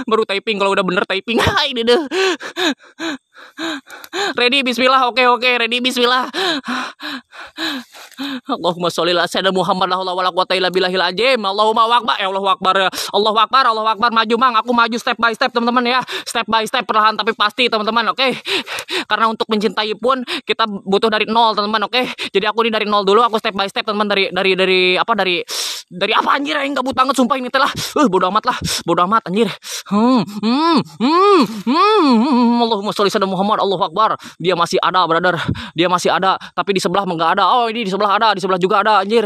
Baru typing kalau udah bener typing. Hai ah, deh. Ready bismillah. Oke okay, oke, okay. ready bismillah. Allahumma sholli ala sayyidina Muhammad la haula wala quwata illa billahil azim. Allahumma akbar. Ya Allah akbar. Ya. Allah akbar, Allah akbar. Maju Mang, aku maju step by step teman-teman ya. Step by step perlahan tapi pasti teman-teman, oke. Okay? Karena untuk mencintai pun kita butuh dari nol teman-teman, oke. Okay? Jadi aku ini dari nol dulu, aku step by step teman-teman dari dari dari apa dari dari apa anjir yang gabut banget sumpah ini telah uh bodoh amat lah bodoh amat anjir hmm, hmm hmm hmm hmm Allahumma sholli ala Muhammad Muhammad Allahu Akbar dia masih ada brother dia masih ada tapi di sebelah enggak ada oh ini di sebelah ada di sebelah juga ada anjir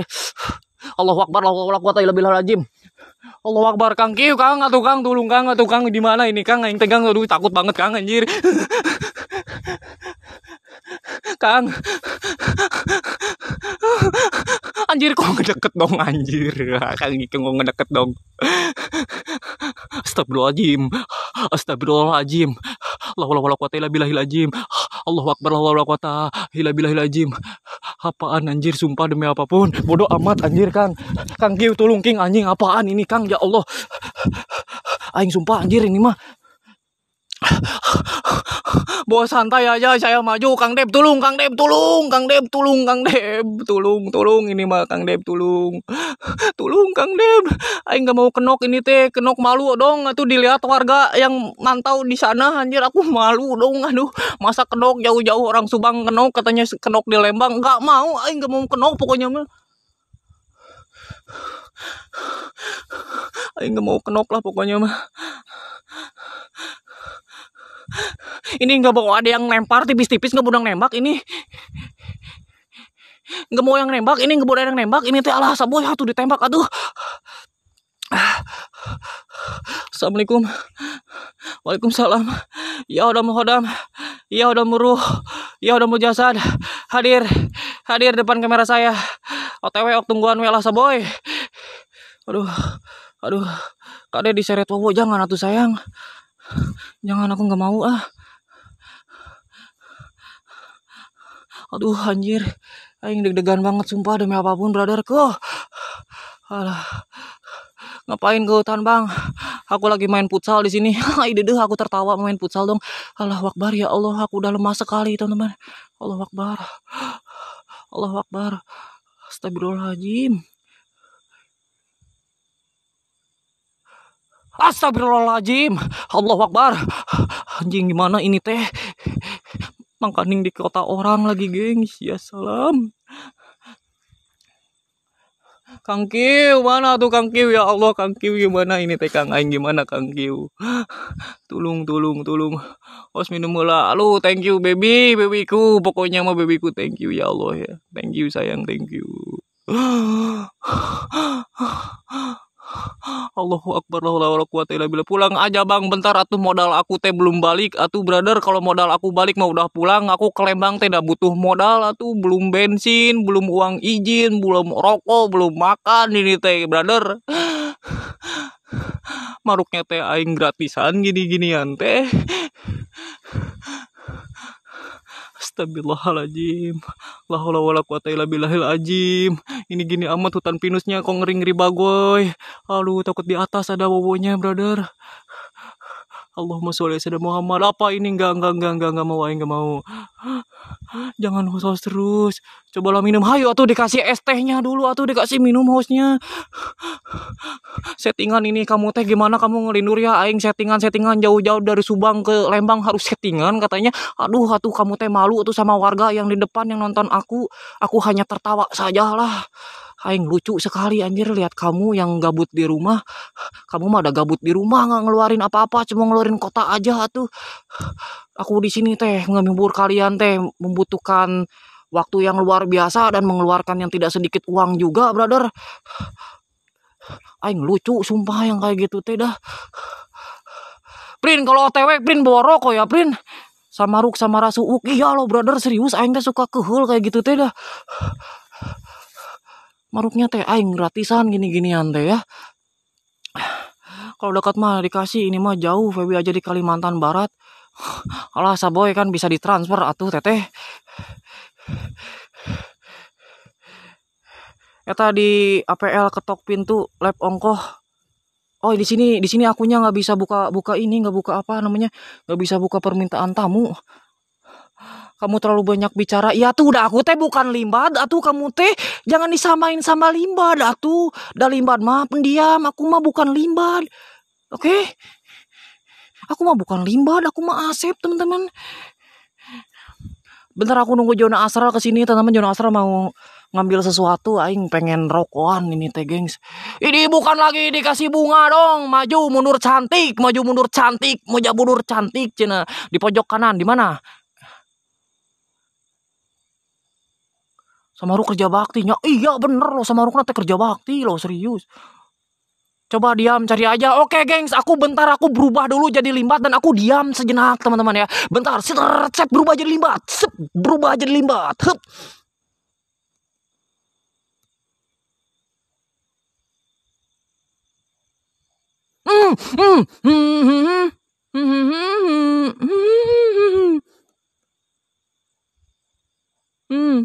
Allah Akbar Allah Akbar la ilaha rajim Allahu Akbar Kang Kiu Kang atuh Kang tulung Kang atuh Kang di mana ini Kang yang tegang aduh takut banget Kang anjir Kang Anjir kok ngedeket dong anjir Kang Iki kok ngedeket dong Astagfirullahaladzim Astagfirullahaladzim Allahu Akbar, Allahu Akbar, Allahu Akbar, Allahu Akbar, Allahu Akbar, Allahu Akbar, Apaan anjir, sumpah demi apapun. Bodoh amat anjir, Kang. Kang Kiu tulung King anjing apaan ini, Kang? Ya Allah. Aing sumpah anjir ini mah bawa santai aja saya maju Kang Dep tolong Kang Dep tolong Kang Dep tolong Kang Dep tolong tolong ini mah Kang Dep tolong tolong Kang Dep aing nggak mau kenok ini teh kenok malu dong itu dilihat warga yang mantau di sana anjir aku malu dong aduh masa kenok jauh-jauh orang Subang kenok katanya kenok di Lembang nggak mau aing nggak mau kenok pokoknya mah Aing nggak mau kenok lah pokoknya mah ini nggak mau ada yang lempar tipis-tipis nggak -tipis, nembak ini nggak mau yang nembak ini nggak boleh yang nembak ini teh alah saboy tuh ditembak aduh Assalamualaikum Waalaikumsalam Ya udah hodam Ya udah muruh Ya udah jasad Hadir Hadir depan kamera saya OTW ok tungguan we ya saboy Aduh Aduh Kade diseret wowo jangan atuh sayang Jangan aku nggak mau ah. Aduh anjir. Aing deg-degan banget sumpah demi apapun brother brotherku. Alah. Ngapain ke hutan, Bang? Aku lagi main futsal di sini. Ide deh aku tertawa main futsal dong. Allah wakbar ya Allah, aku udah lemah sekali, teman-teman. Allah wakbar Allah wakbar Astagfirullahaladzim. Astagfirullahaladzim Allah Akbar Anjing gimana ini teh Mangkaning di kota orang lagi gengs Ya salam Kang mana tuh Kang ya Allah Kang gimana ini teh Kang Aing gimana Kang Tulung tulung tulung Os minum mula Halo thank you baby babyku Pokoknya mah babyku thank you ya Allah ya Thank you sayang thank you Allahu akbar Allahu haula wala bila pulang aja Bang bentar atuh modal aku teh belum balik atuh brother kalau modal aku balik mau udah pulang aku ke Lembang teh butuh modal atuh belum bensin belum uang izin belum rokok belum makan ini teh brother maruknya teh aing gratisan gini-ginian teh Astagfirullahaladzim. La haula quwata illa billahil ajim. Ini gini amat hutan pinusnya kok ngeri-ngeri bagoy. Aduh takut di atas ada bobonya, brother. Allahumma sholli ala Muhammad apa ini enggak enggak enggak enggak enggak mau enggak mau jangan host terus cobalah minum hayo atuh dikasih es tehnya dulu atuh dikasih minum hostnya settingan ini kamu teh gimana kamu ngelindur ya aing settingan settingan jauh-jauh dari Subang ke Lembang harus settingan katanya aduh atuh kamu teh malu tuh sama warga yang di depan yang nonton aku aku hanya tertawa sajalah Aing lucu sekali anjir lihat kamu yang gabut di rumah. Kamu mah ada gabut di rumah nggak ngeluarin apa-apa, cuma ngeluarin kota aja tuh. Aku di sini teh menghibur kalian teh membutuhkan waktu yang luar biasa dan mengeluarkan yang tidak sedikit uang juga, brother. Aing lucu sumpah yang kayak gitu teh dah. Prin kalau OTW Prin bawa rokok oh ya Prin sama Ruk sama Uk. iya lo brother serius Aing teh suka kehul kayak gitu teh dah maruknya teh aing gratisan gini-ginian teh ya kalau dekat mah dikasih ini mah jauh Febi aja di Kalimantan Barat alah saboy kan bisa ditransfer atuh teteh Eta di APL ketok pintu lab ongkoh. Oh di sini di sini akunya nggak bisa buka buka ini nggak buka apa namanya nggak bisa buka permintaan tamu kamu terlalu banyak bicara. Ya tuh udah aku teh bukan limbad atuh kamu teh jangan disamain sama limbad atuh. dah limbad mah pendiam, aku mah bukan limbad. Oke? Okay? Aku mah bukan limbad, aku mah Asep, teman-teman. Bentar aku nunggu Jona Asra ke sini, teman-teman Jona Asra mau ngambil sesuatu aing pengen rokokan ini teh gengs ini bukan lagi dikasih bunga dong maju mundur cantik maju mundur cantik maju mundur cantik cina di pojok kanan di mana Samaru kerja baktinya. Iya bener loh Samaru nanti kerja bakti loh serius. Coba diam cari aja. Oke gengs, aku bentar aku berubah dulu jadi limbat dan aku diam sejenak teman-teman ya. Bentar, set, set berubah jadi limbat. Sep, berubah jadi limbat. Hup. hmm.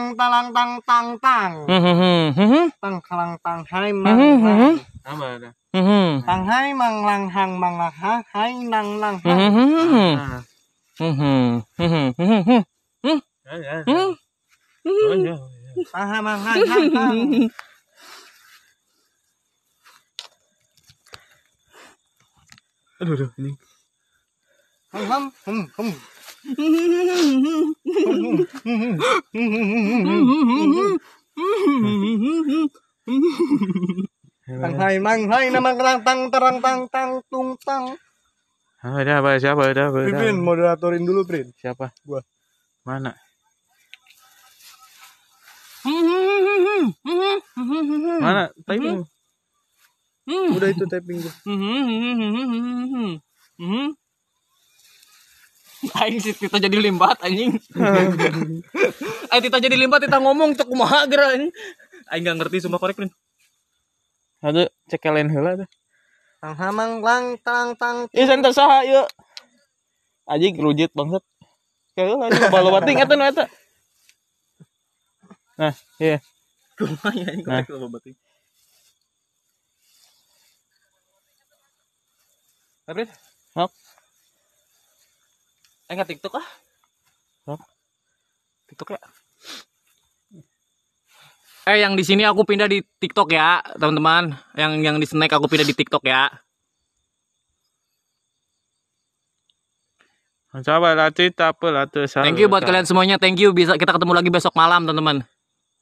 tăng tăng tăng tăng tăng tăng ừ, ừ, ừ, tăng tăng tăng hai mang lang. Tang hai mang lang hang mang lang ha hai nang lang. Tang hai mang hai hang. Aduh aduh ini. Hum hum hum hum. Tang hai mang hai nama kerang tang terang tang tang tung tang. Ada apa siapa ada apa? Pipin moderatorin dulu Prin. Siapa? Gua. Mana? Mana typing? Udah itu typing gua. Hmm. Aing si Tita jadi limbat anjing. Aing eh, Tita jadi limbat Tita ngomong cek kumaha geura anjing. Aing enggak ngerti sumpah korek nih. Aduh cek kalian heula tuh. Tang hamang lang tang tang. Ieu senter saha ieu? Anjing rujit banget. Kayak heula anjing balo mati eta nu eta. Nah, iya. Kumaha ya anjing korek nah. balo bating. Tapi, Hop. Eh nggak TikTok ah? Hah? TikTok ya? Eh yang di sini aku pindah di TikTok ya, teman-teman. Yang yang di snack aku pindah di TikTok ya. Coba latih tapi latih. Thank you buat kalian semuanya. Thank you bisa kita ketemu lagi besok malam, teman-teman.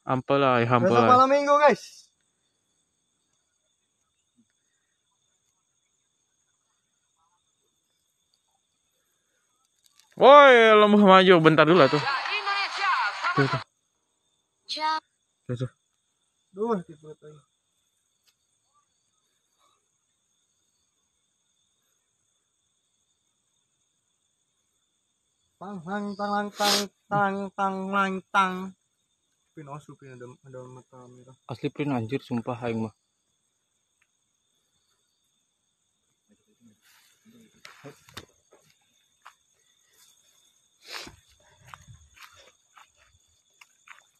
Ampel lah, ampel. Ya, besok malam Minggu, guys. Woi, lembah maju bentar dulu lah tuh. Tuh tuh. Tuh tuh. tang tang tang tang tang tang tang tang pin osu pin ada ada mata merah asli pin anjir sumpah aing mah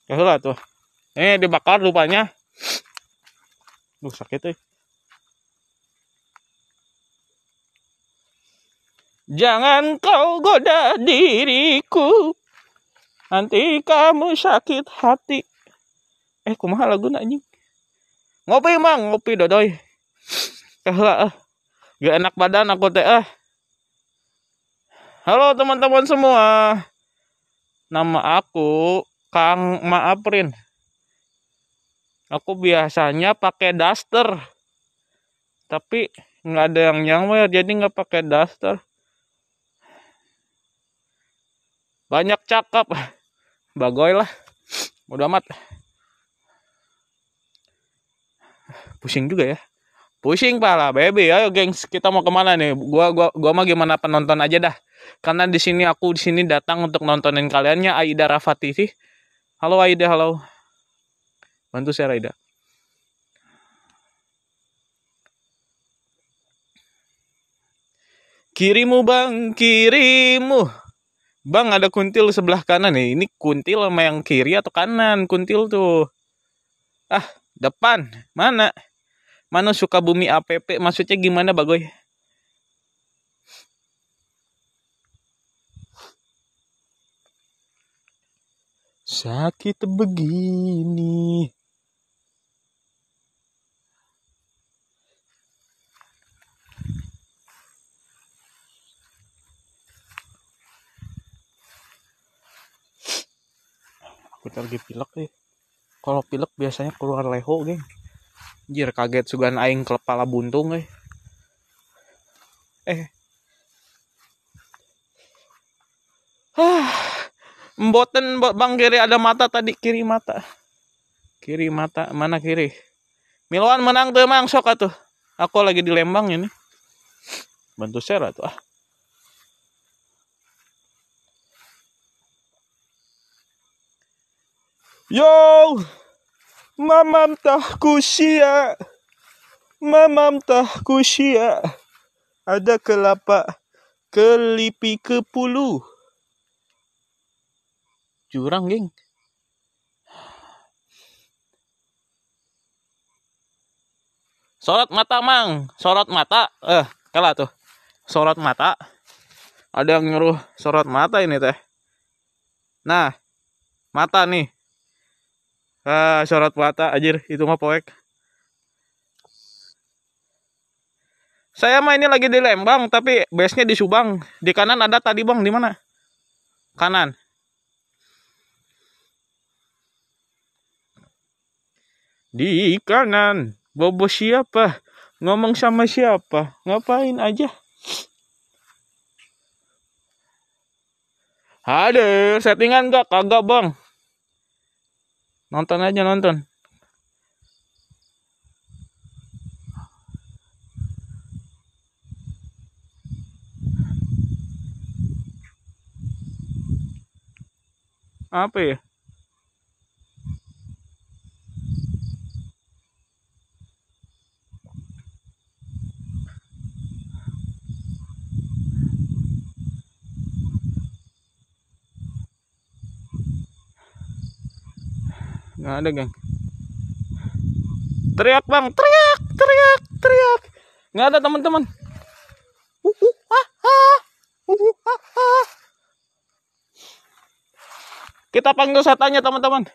ya tuh ini eh, dibakar rupanya Duh sakit eh. Jangan kau goda diriku Nanti kamu sakit hati Eh kumaha lagu anjing Ngopi mang ngopi dodoy kalah eh, eh. Gak enak badan aku teh ah. Halo teman-teman semua Nama aku Kang maaf aku biasanya pakai daster tapi nggak ada yang ya, jadi nggak pakai daster banyak cakap bagoy lah udah amat pusing juga ya pusing pala baby ayo gengs kita mau kemana nih gua gua gua mah gimana penonton aja dah karena di sini aku di sini datang untuk nontonin kaliannya Aida Rafa TV Halo Aida, halo. Bantu share Aida. Kirimu bang, kirimu. Bang ada kuntil sebelah kanan nih. Ini kuntil sama yang kiri atau kanan? Kuntil tuh. Ah, depan. Mana? Mana suka bumi APP? Maksudnya gimana, Bagoy? sakit begini. Aku lagi pilek ya. Kalau pilek biasanya keluar leho, geng. Jir kaget sugan aing kepala buntung, eh. Eh. Ah. Mboten bang kiri ada mata tadi kiri mata. Kiri mata mana kiri? Milwan menang tuh yang sok atuh. Aku lagi di Lembang ini. Bantu share atuh ah. Yo, mamam tah kusia, mamam tah kusia, ada kelapa, kelipi ke jurang geng sorot mata mang sorot mata eh kalah tuh sorot mata ada yang nyuruh sorot mata ini teh nah mata nih ah sorot mata ajir itu mah poek saya mah ini lagi di Lembang tapi base nya di Subang di kanan ada tadi bang di mana kanan di kanan bobo siapa ngomong sama siapa ngapain aja ada settingan gak kagak bang nonton aja nonton apa ya nggak ada gang teriak bang teriak teriak teriak nggak ada teman-teman uh, uh, ah, ah. Uh, ah, ah. kita panggil setannya teman-teman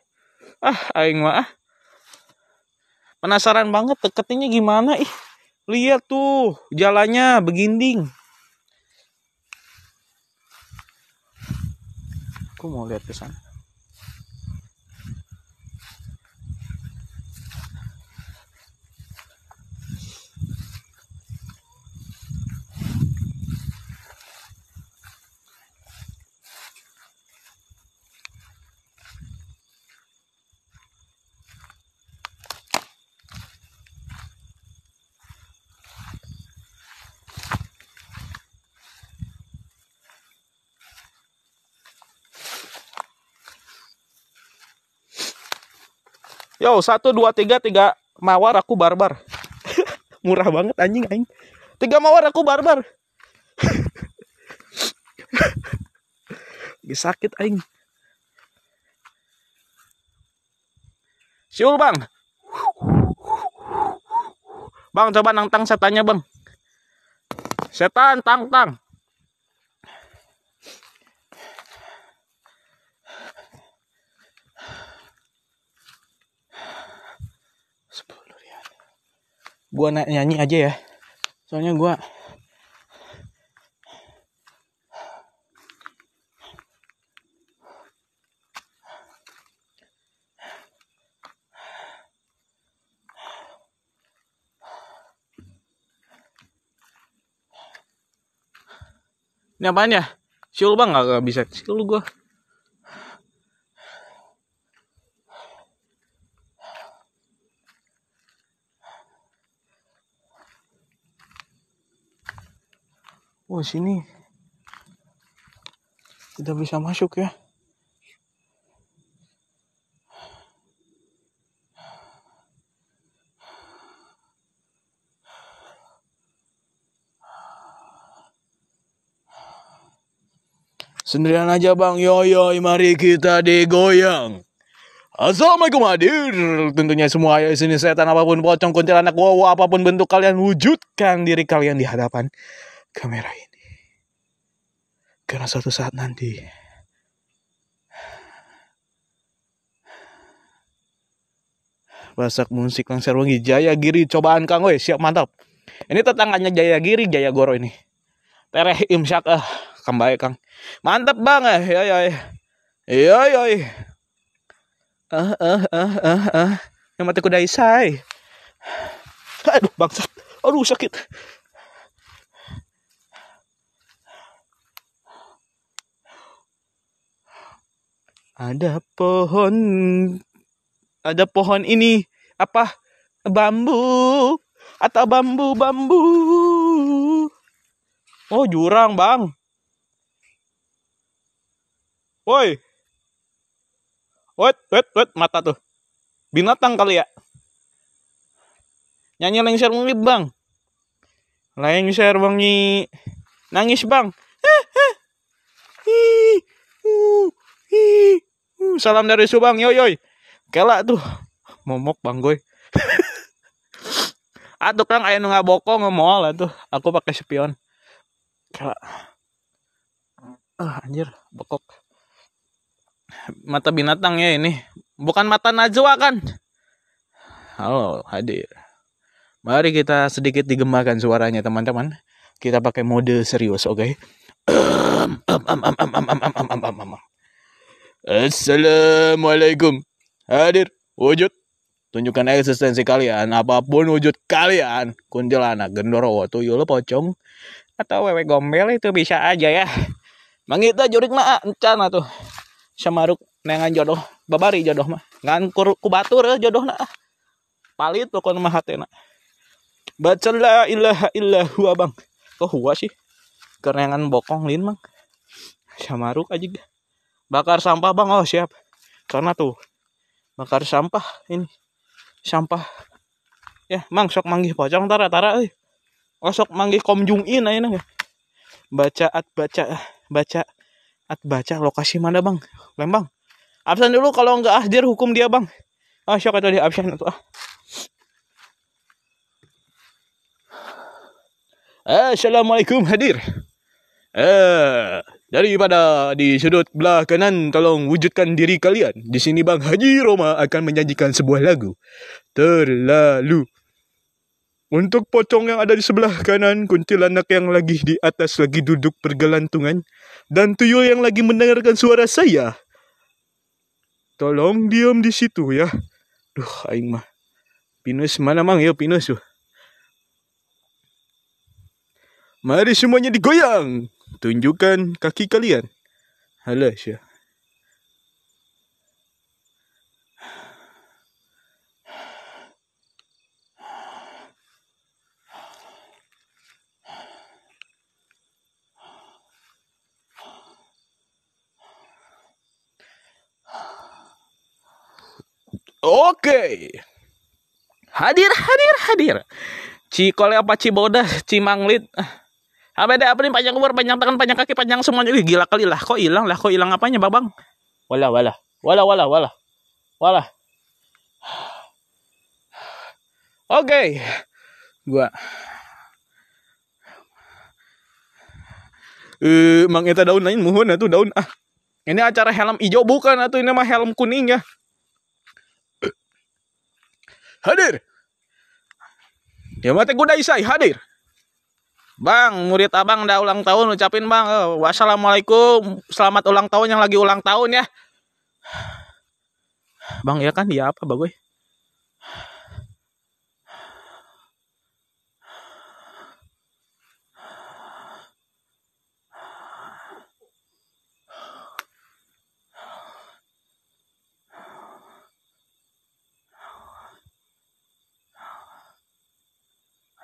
ah aing mah ah. penasaran banget deketnya gimana ih lihat tuh jalannya beginding aku mau lihat ke sana Yo, satu, dua, tiga, tiga mawar aku barbar. Murah banget anjing anjing. Tiga mawar aku barbar. Gak sakit aing. Siul bang. Bang coba nang tang setannya bang. Setan tang tang. gue nyanyi aja ya soalnya gua, Ini apaan ya? Siul bang gak, gak bisa. Siul gua. Oh sini tidak bisa masuk ya. Sendirian aja bang, yo yo, mari kita digoyang. Assalamualaikum hadir Tentunya semua ayo sini setan apapun pocong kuntilanak wow apapun bentuk kalian wujudkan diri kalian di hadapan kamera ini. Karena suatu saat nanti Basak musik Kang Wangi Jaya Giri cobaan Kang weh siap mantap. Ini tetangganya Jaya Giri Jaya Goro ini. Tereh imsak ah kembali Kang. Mantap banget, eh ya ya. ya ya ya ah ah ah. eh. Yang mati kuda Aduh bangsat. Aduh sakit. Ada pohon ada pohon ini apa bambu atau bambu bambu. Oh jurang bang. Woi. wait wait wait mata tuh. Binatang kali ya. Nyanyi lengser wangi, bang. Lengser wangi Nangis bang. Hi, hi, hi. Uh, salam dari Subang, yoi yoi. kela tuh momok Bang Goy. Aduh kan aya nu boko ngemol atuh. Aku pakai spion. kela, uh, anjir, bokok. Mata binatang ya ini. Bukan mata najwa kan? Halo, hadir. Mari kita sedikit digemakan suaranya teman-teman. Kita pakai mode serius, oke? Okay? Assalamualaikum. Hadir, wujud. Tunjukkan eksistensi kalian, apapun wujud kalian. Kuntilanak, gendorowo, tuyul, pocong, atau wewe gombel itu bisa aja ya. Mangita jurik mah encan tuh. Samaruk nengan jodoh, babari jodoh mah. Ngankur kubatur eh, jodoh na. Palit pokoknya mah hati na. Bacala ilaha illa abang. Kok huwa sih? Kerengan bokong lin mang. Samaruk aja bakar sampah bang oh siap sana tuh bakar sampah ini sampah ya mang sok manggih pocong tara tara eh oh sok manggih komjungin ini nah, baca at baca baca at baca lokasi mana bang lembang absen dulu kalau nggak ahdir hukum dia bang oh ah, syok itu di absen itu ah eh, Assalamualaikum hadir. Eh, Daripada di sudut belah kanan, tolong wujudkan diri kalian. Di sini Bang Haji Roma akan menyajikan sebuah lagu. Terlalu. Untuk pocong yang ada di sebelah kanan, kuntilanak yang lagi di atas lagi duduk bergelantungan, dan tuyul yang lagi mendengarkan suara saya. Tolong diam di situ ya. Duh, aing mah. Pinus mana mang ya Pinus tuh. Mari semuanya digoyang. Tunjukkan kaki kalian. Halas ya. Oke. Hadir, hadir, hadir. Cikole apa Cibodas, Cimanglit ada apa nih panjang umur, panjang tangan, panjang kaki, panjang semuanya. Wih, gila kali lah. Kok hilang lah? Kok hilang apanya, Babang? Wala wala. Wala wala wala. Wala. Oke. Okay. Gua Eh, mang eta daun lain muhun atuh daun ah. Ini acara helm hijau bukan atuh ini mah helm kuning ya. Hadir. Ya mate Gudai Say hadir. Bang, murid abang udah ulang tahun, ucapin bang, eh, wassalamualaikum, selamat ulang tahun yang lagi ulang tahun ya. Bang, ya kan, ya apa bagus.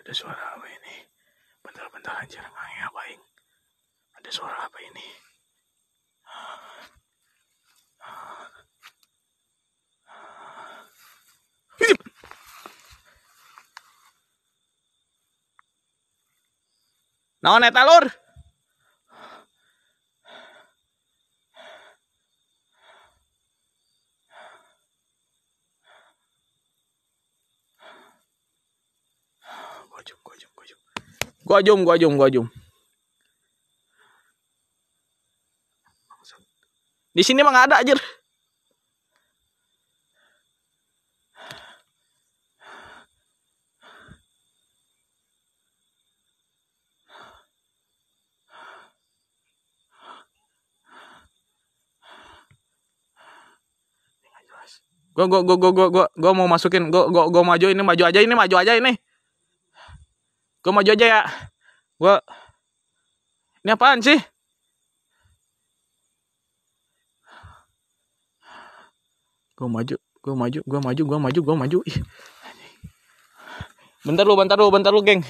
Ada suara. ada suara apa ini Naon eta lur? Gua jum, gua jum, gua jum. Gua jum, gua jum, gua jum. Di sini mah ada anjir. Gue gue gue gue gue gue mau masukin gue gue gue maju ini maju aja ini maju aja ini. Gue maju aja ya. Gue ini apaan sih? gue maju gue maju gue maju gue maju gue maju ih bentar lu bentar lu bentar lu geng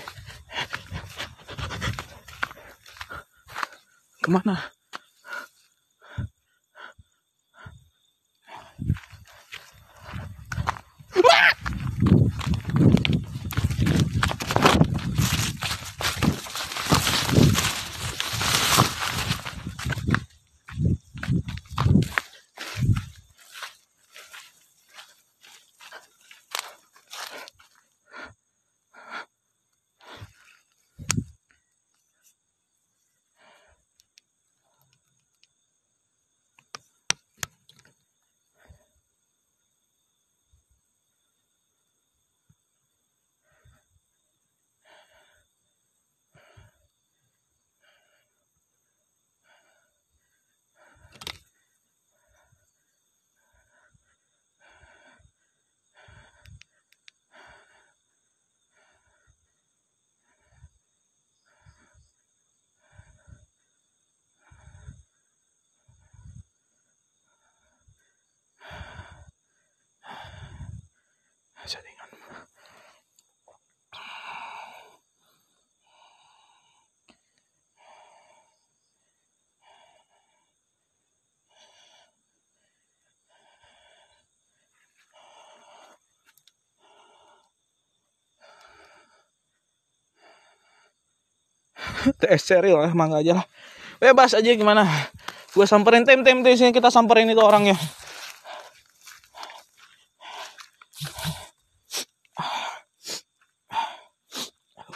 kemana Wah! TS serial lah eh, mangga aja lah bebas aja gimana gue samperin tim tim di sini kita samperin itu orangnya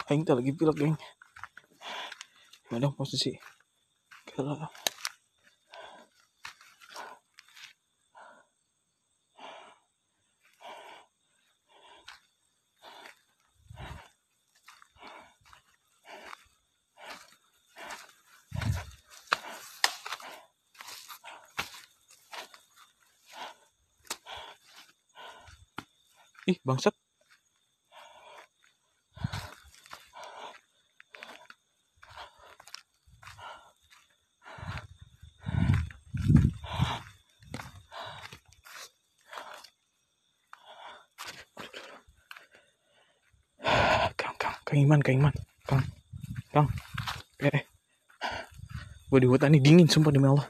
Aing lagi pilek geng mana posisi Kalau bangsat Kang kang kang Iman, Kang Iman, Kang, Kang, eh, eh. gue di hutan ini dingin sumpah demi Allah.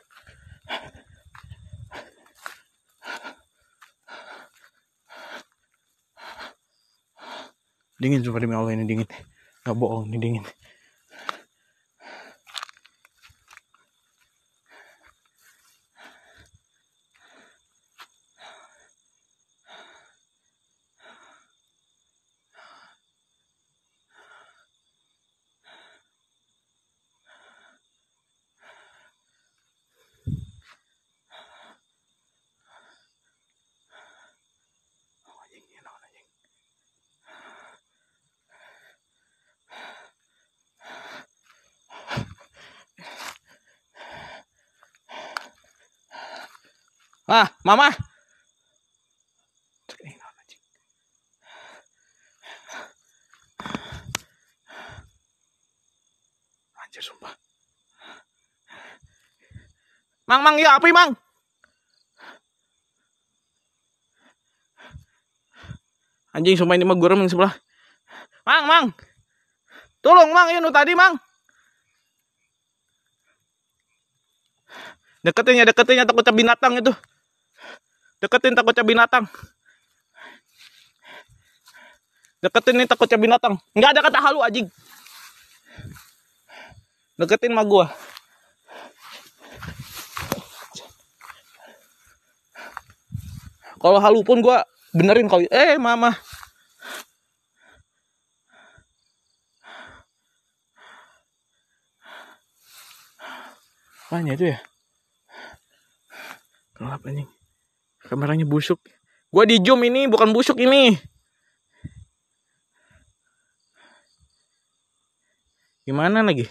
dingin sumpah demi Allah ini dingin nggak bohong ini dingin sapi, Mang? Anjing, sumpah ini mah gurem yang sebelah. Mang, Mang. Tolong, Mang, ini ya tadi, Mang. Deketin ya, deketin ya, takutnya binatang itu. Deketin takutnya binatang. Deketin nih takutnya binatang. Nggak ada kata halu, anjing. Deketin mah gua. kalau halu pun gue benerin kalau eh mama apanya itu ya gelap ini. kameranya busuk gue di zoom ini bukan busuk ini gimana lagi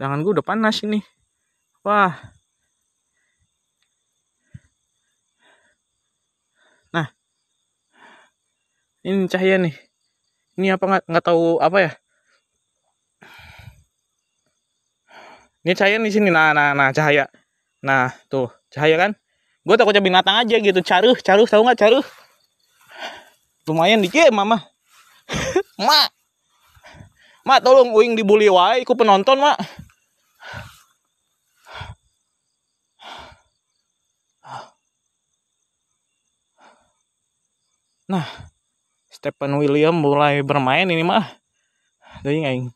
tangan gue udah panas ini wah ini cahaya nih ini apa nggak nggak tahu apa ya ini cahaya di sini nah nah nah cahaya nah tuh cahaya kan gue takutnya binatang aja gitu caruh caruh tahu nggak caruh lumayan dikit mama Ma, ma tolong uing dibully wae ikut penonton ma. nah Stephen William mulai bermain ini mah dari aing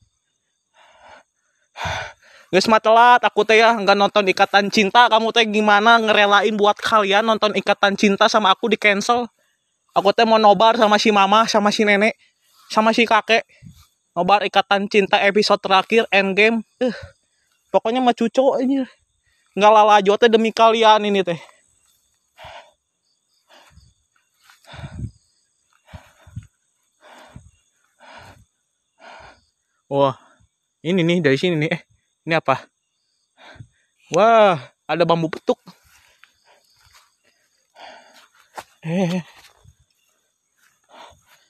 Guys telat, aku teh ya nggak nonton ikatan cinta kamu teh gimana ngerelain buat kalian nonton ikatan cinta sama aku di cancel aku teh mau nobar sama si mama sama si nenek sama si kakek nobar ikatan cinta episode terakhir endgame eh, pokoknya mah cucok ini, nggak lalajo teh demi kalian ini teh Wah, ini nih dari sini nih. Eh, ini apa? Wah, ada bambu petuk. Eh. eh, eh.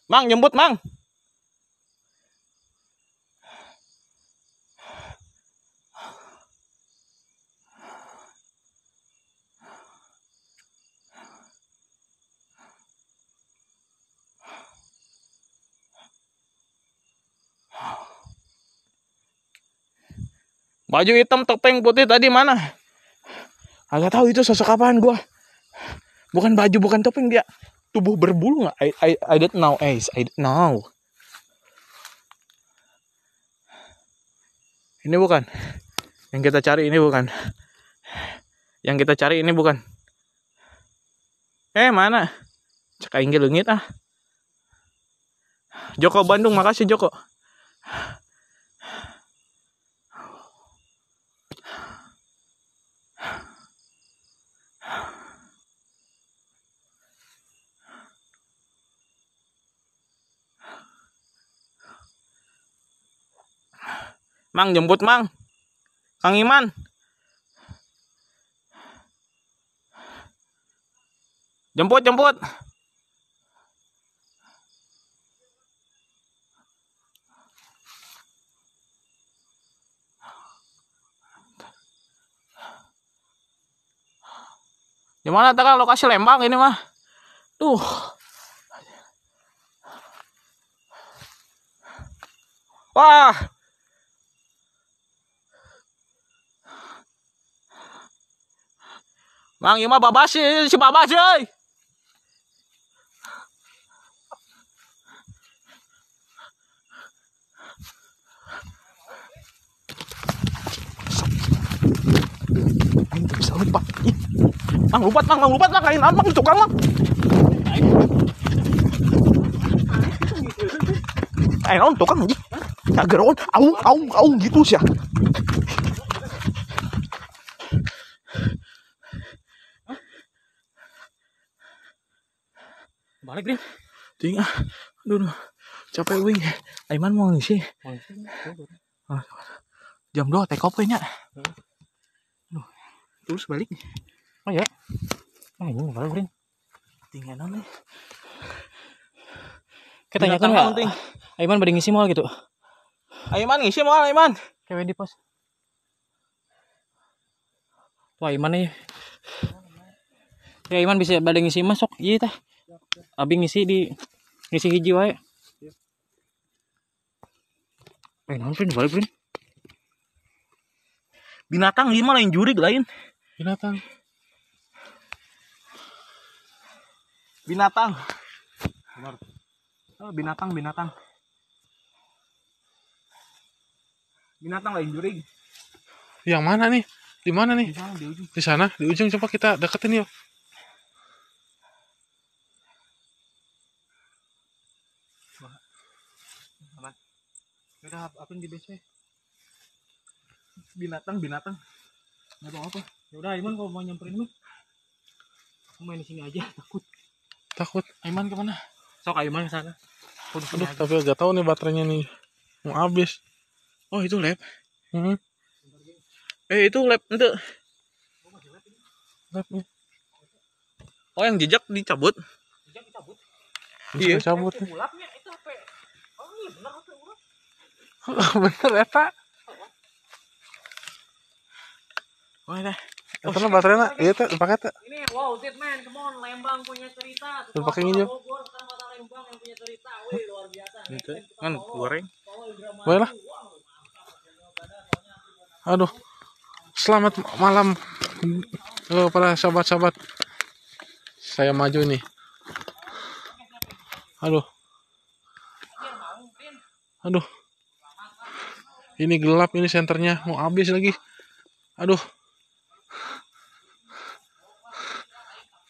Mang, jemput, Mang. Baju hitam topeng putih tadi mana? Agak tahu itu sosok apaan gue. Bukan baju, bukan topeng dia. Tubuh berbulu nggak? I, I, I don't know, Ace. I don't know. Ini bukan. Yang kita cari ini bukan. Yang kita cari ini bukan. Eh mana? Cek aing ah. Joko Bandung, makasih Joko. Mang jemput Mang. Kang Iman. Jemput, jemput. Di mana tadi lokasi Lembang ini mah? Tuh. Wah. Mang Yuma babas si babas euy. Anjing bisa lupa. Mang lupa, mang, mang lupa, mang lain mang tukang, mang. Eh, non tukang anjing. geron, aung aung aung gitu sih. Ya. balik nih, ting ah aduh, aduh capek wing Aiman mau ngisi iya, ah, jam dua take off kayaknya hmm. terus balik oh ya nah oh, ini iya, balik tinggal nanti, kita tanyakan nggak Aiman beri ngisi mal gitu Aiman ngisi mal Aiman cewek di pos Wah Aiman nih Ya Iman bisa balik ngisi masuk Iya teh. Abing ngisi di ngisi hiji wae ya. eh naon balik prin binatang lima lain jurig lain binatang binatang oh, binatang binatang binatang lain jurig yang mana nih di mana nih di sana di ujung, di sana, di ujung coba kita deketin yuk Ada apa yang di base Binatang, binatang. Enggak tahu apa. Ya udah Aiman kalau mau nyamperin mah. Aku main di sini aja, takut. Takut. Aiman kemana? Sok Aiman ke sana. Aduh, Aduh tapi enggak tahu nih baterainya nih. Mau habis. Oh, itu lab. Hmm. Eh, itu lab itu. Labnya. Oh, yang jejak dicabut? Jejak dicabut. Iya, dicabut. Itu mulapnya itu HP. Oh, iya benar. bener ya pak mana oh, Atau baterai nak, iya tuh, pakai tuh. Ini wow, shit man, come on, Lembang punya cerita. Lu pakai ini juga. Lembang yang punya cerita, wih luar biasa. Itu kan goreng. Boleh lah. Aduh, selamat malam Halo eh, para sahabat-sahabat. Saya maju nih. Aduh. Aduh ini gelap ini senternya mau habis lagi aduh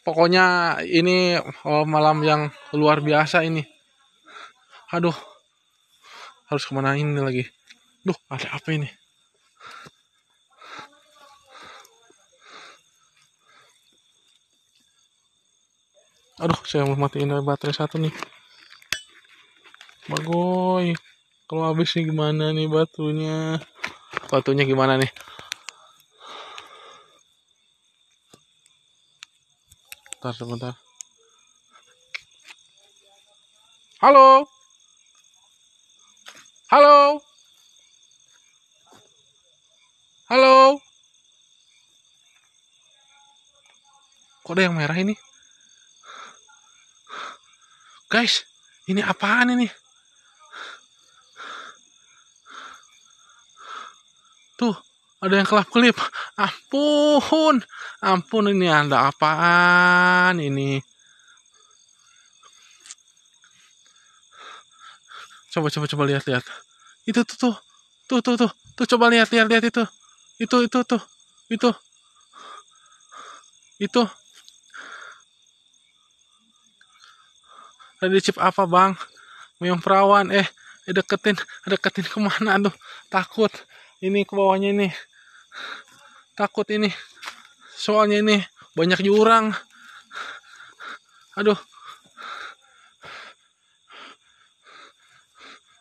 pokoknya ini oh, malam yang luar biasa ini aduh harus kemana ini lagi duh ada apa ini aduh saya mau matiin baterai satu nih bagoy kalau habis nih gimana nih batunya batunya gimana nih bentar sebentar halo halo halo kok ada yang merah ini guys ini apaan ini Tuh, ada yang kelap-kelip. Ampun, ampun ini Anda apaan ini? Coba coba coba lihat-lihat. Itu tuh tuh. Tuh tuh tuh. Tuh coba lihat lihat lihat itu. Itu itu tuh. Itu. Itu. tadi chip apa, Bang? Meong perawan. Eh, deketin, deketin kemana? tuh? takut ini ke bawahnya ini takut ini soalnya ini banyak jurang aduh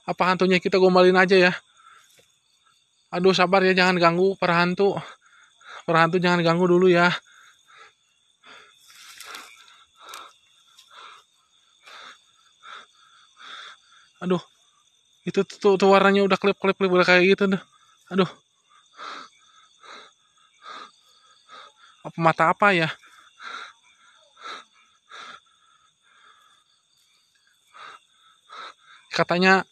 apa hantunya kita gombalin aja ya aduh sabar ya jangan ganggu para hantu para hantu jangan ganggu dulu ya aduh itu tuh, tuh warnanya udah klip klip klip udah kayak gitu tuh aduh apa mata apa ya katanya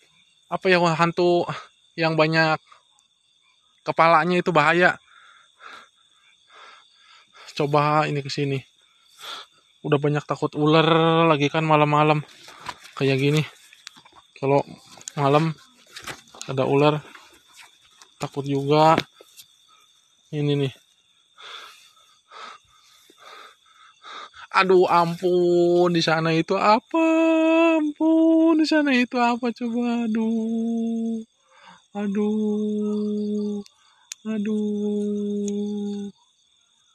apa ya hantu yang banyak kepalanya itu bahaya coba ini ke sini udah banyak takut ular lagi kan malam-malam kayak gini kalau malam ada ular takut juga ini nih aduh ampun di sana itu apa ampun di sana itu apa coba aduh aduh aduh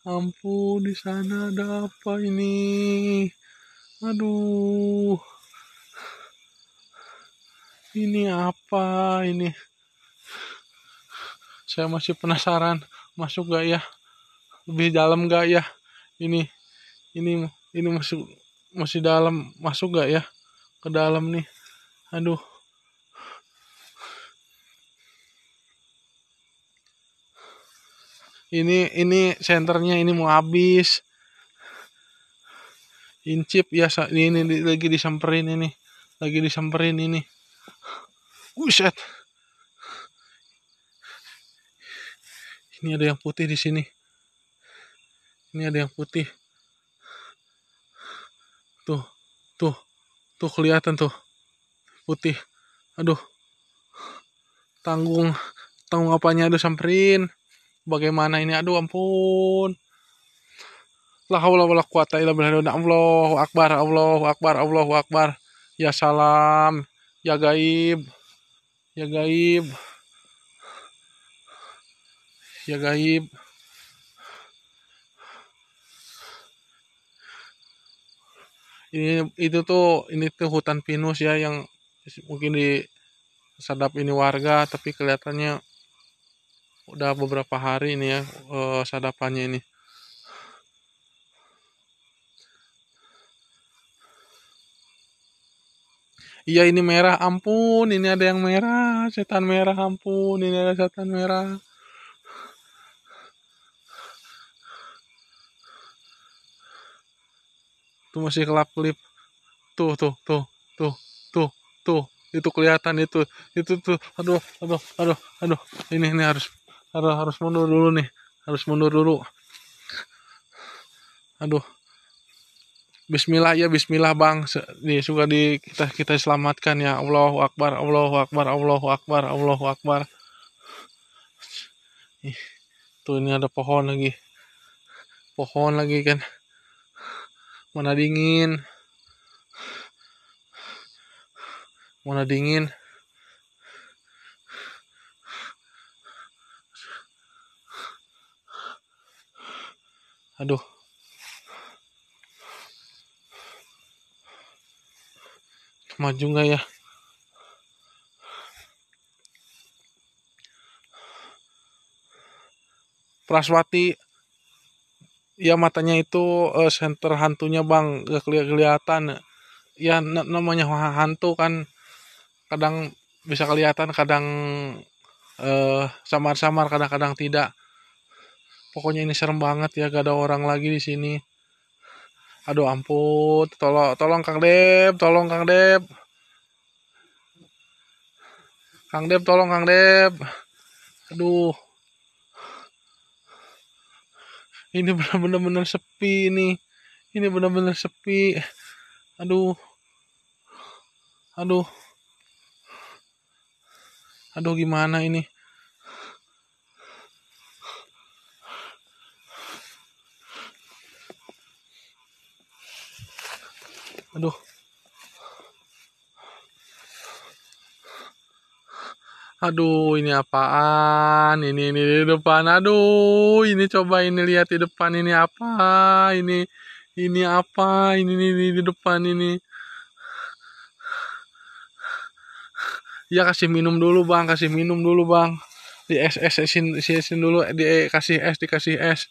ampun di sana ada apa ini aduh ini apa ini saya masih penasaran masuk gak ya lebih dalam gak ya ini ini ini masih masih dalam masuk gak ya ke dalam nih aduh ini ini senternya ini mau habis incip ya ini, ini lagi disamperin ini lagi disamperin ini Buset. Ini ada yang putih di sini. Ini ada yang putih. Tuh, tuh, tuh kelihatan tuh. Putih. Aduh. Tanggung, tanggung apanya aduh samperin. Bagaimana ini? Aduh ampun. La haula wala quwata illa billah. Allah akbar, Allah akbar, Allah akbar. Ya salam. Ya gaib. Ya gaib ya gaib ini itu tuh ini tuh hutan pinus ya yang mungkin di sadap ini warga tapi kelihatannya udah beberapa hari ini ya eh, sadapannya ini Iya ini merah, ampun ini ada yang merah, setan merah, ampun ini ada setan merah. tuh masih kelap kelip tuh tuh tuh tuh tuh tuh itu kelihatan itu itu tuh aduh aduh aduh aduh ini ini harus harus harus mundur dulu nih harus mundur dulu aduh Bismillah ya Bismillah bang di suka di kita kita selamatkan ya Allahu Akbar Allahu Akbar Allahu Akbar Allahu Akbar tuh ini ada pohon lagi pohon lagi kan mana dingin mana dingin aduh maju nggak ya Praswati ya matanya itu uh, eh, center hantunya bang gak kelihatan ya namanya hantu kan kadang bisa kelihatan kadang eh, samar-samar uh, samar -samar, kadang-kadang tidak pokoknya ini serem banget ya gak ada orang lagi di sini aduh ampun tolong tolong kang dep tolong kang dep kang dep tolong kang dep aduh ini benar-benar sepi ini ini benar-benar sepi aduh aduh aduh gimana ini aduh aduh ini apaan ini ini di depan aduh ini coba ini lihat di depan ini apa ini ini apa ini ini, ini di depan ini ya kasih minum dulu bang kasih minum dulu bang di es es esin esin dulu di eh, kasih es dikasih es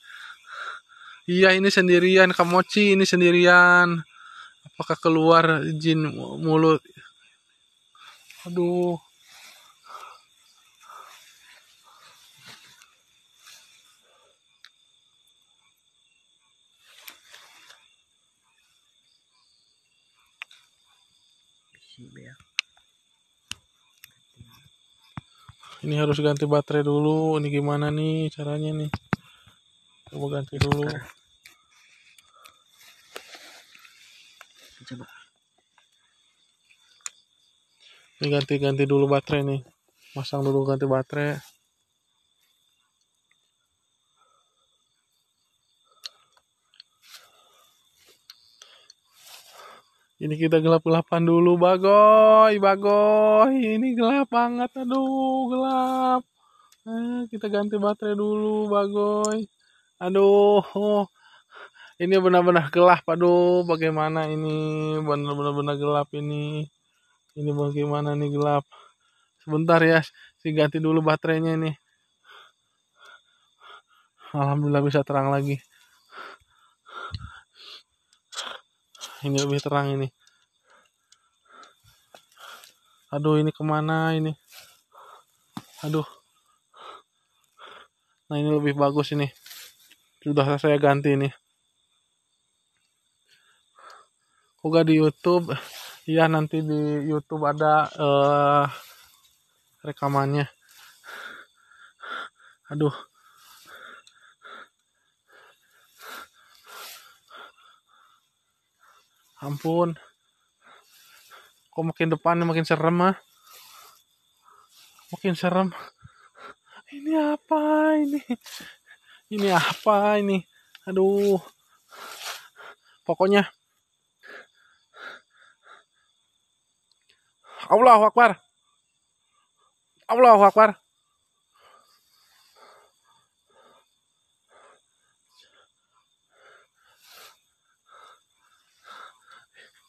iya ini sendirian kamoci ini sendirian apakah keluar jin mulut aduh ini harus ganti baterai dulu ini gimana nih caranya nih coba ganti dulu coba ini ganti-ganti dulu baterai nih pasang dulu ganti baterai Ini kita gelap-gelapan dulu, Bagoy, Bagoy. Ini gelap banget, aduh, gelap. Eh, kita ganti baterai dulu, Bagoy. Aduh, oh. ini benar-benar gelap, aduh, bagaimana ini? Benar-benar gelap ini. Ini bagaimana nih gelap? Sebentar ya, si ganti dulu baterainya ini. Alhamdulillah bisa terang lagi. ini lebih terang ini aduh ini kemana ini aduh nah ini lebih bagus ini sudah saya ganti ini juga di YouTube ya nanti di YouTube ada uh, rekamannya aduh ampun kok makin depan makin serem ah makin serem ini apa ini ini apa ini aduh pokoknya Allahu Akbar Allahu Akbar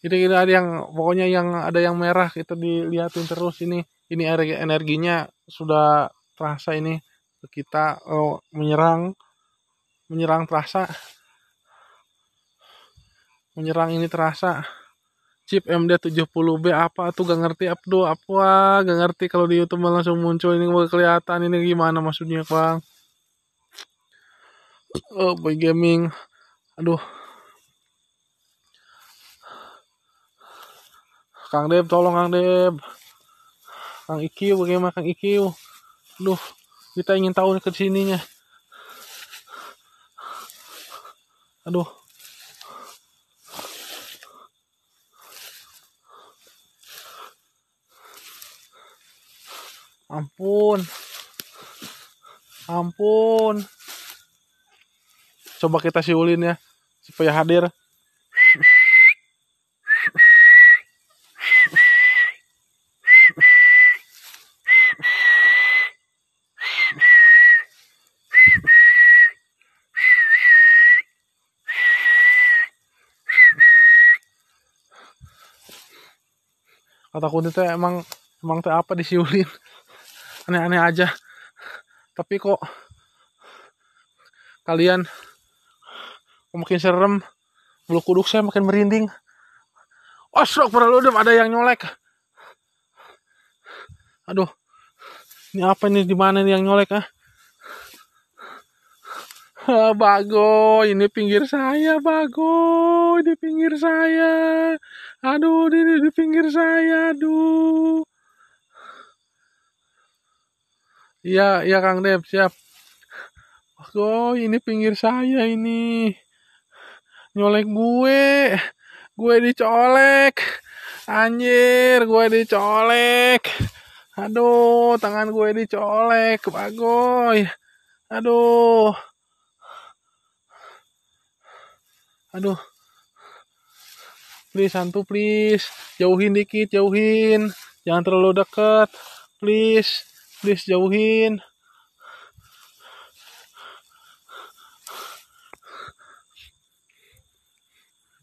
kita kira ada yang pokoknya yang ada yang merah kita dilihatin terus ini ini energinya sudah terasa ini kita oh, menyerang menyerang terasa menyerang ini terasa chip MD70B apa tuh gak ngerti abdo apa gak ngerti kalau di YouTube langsung muncul ini mau kelihatan ini gimana maksudnya bang oh boy gaming aduh Kang Dev tolong Kang Dev Kang IQ bagaimana Kang IQ Duh kita ingin tahu ke sininya aduh ampun ampun coba kita siulin ya supaya hadir kata kunti tuh emang emang tuh apa disiulin aneh-aneh aja tapi kok kalian makin serem bulu kuduk saya makin merinding ostrok perlu ada yang nyolek aduh ini apa ini di mana yang nyolek ah, ah Bago, ini pinggir saya, Bago, di pinggir saya aduh di, di, di pinggir saya aduh iya iya Kang Dep siap oh ini pinggir saya ini nyolek gue gue dicolek anjir gue dicolek aduh tangan gue dicolek bagoy aduh aduh please santu, please jauhin dikit jauhin jangan terlalu dekat please please jauhin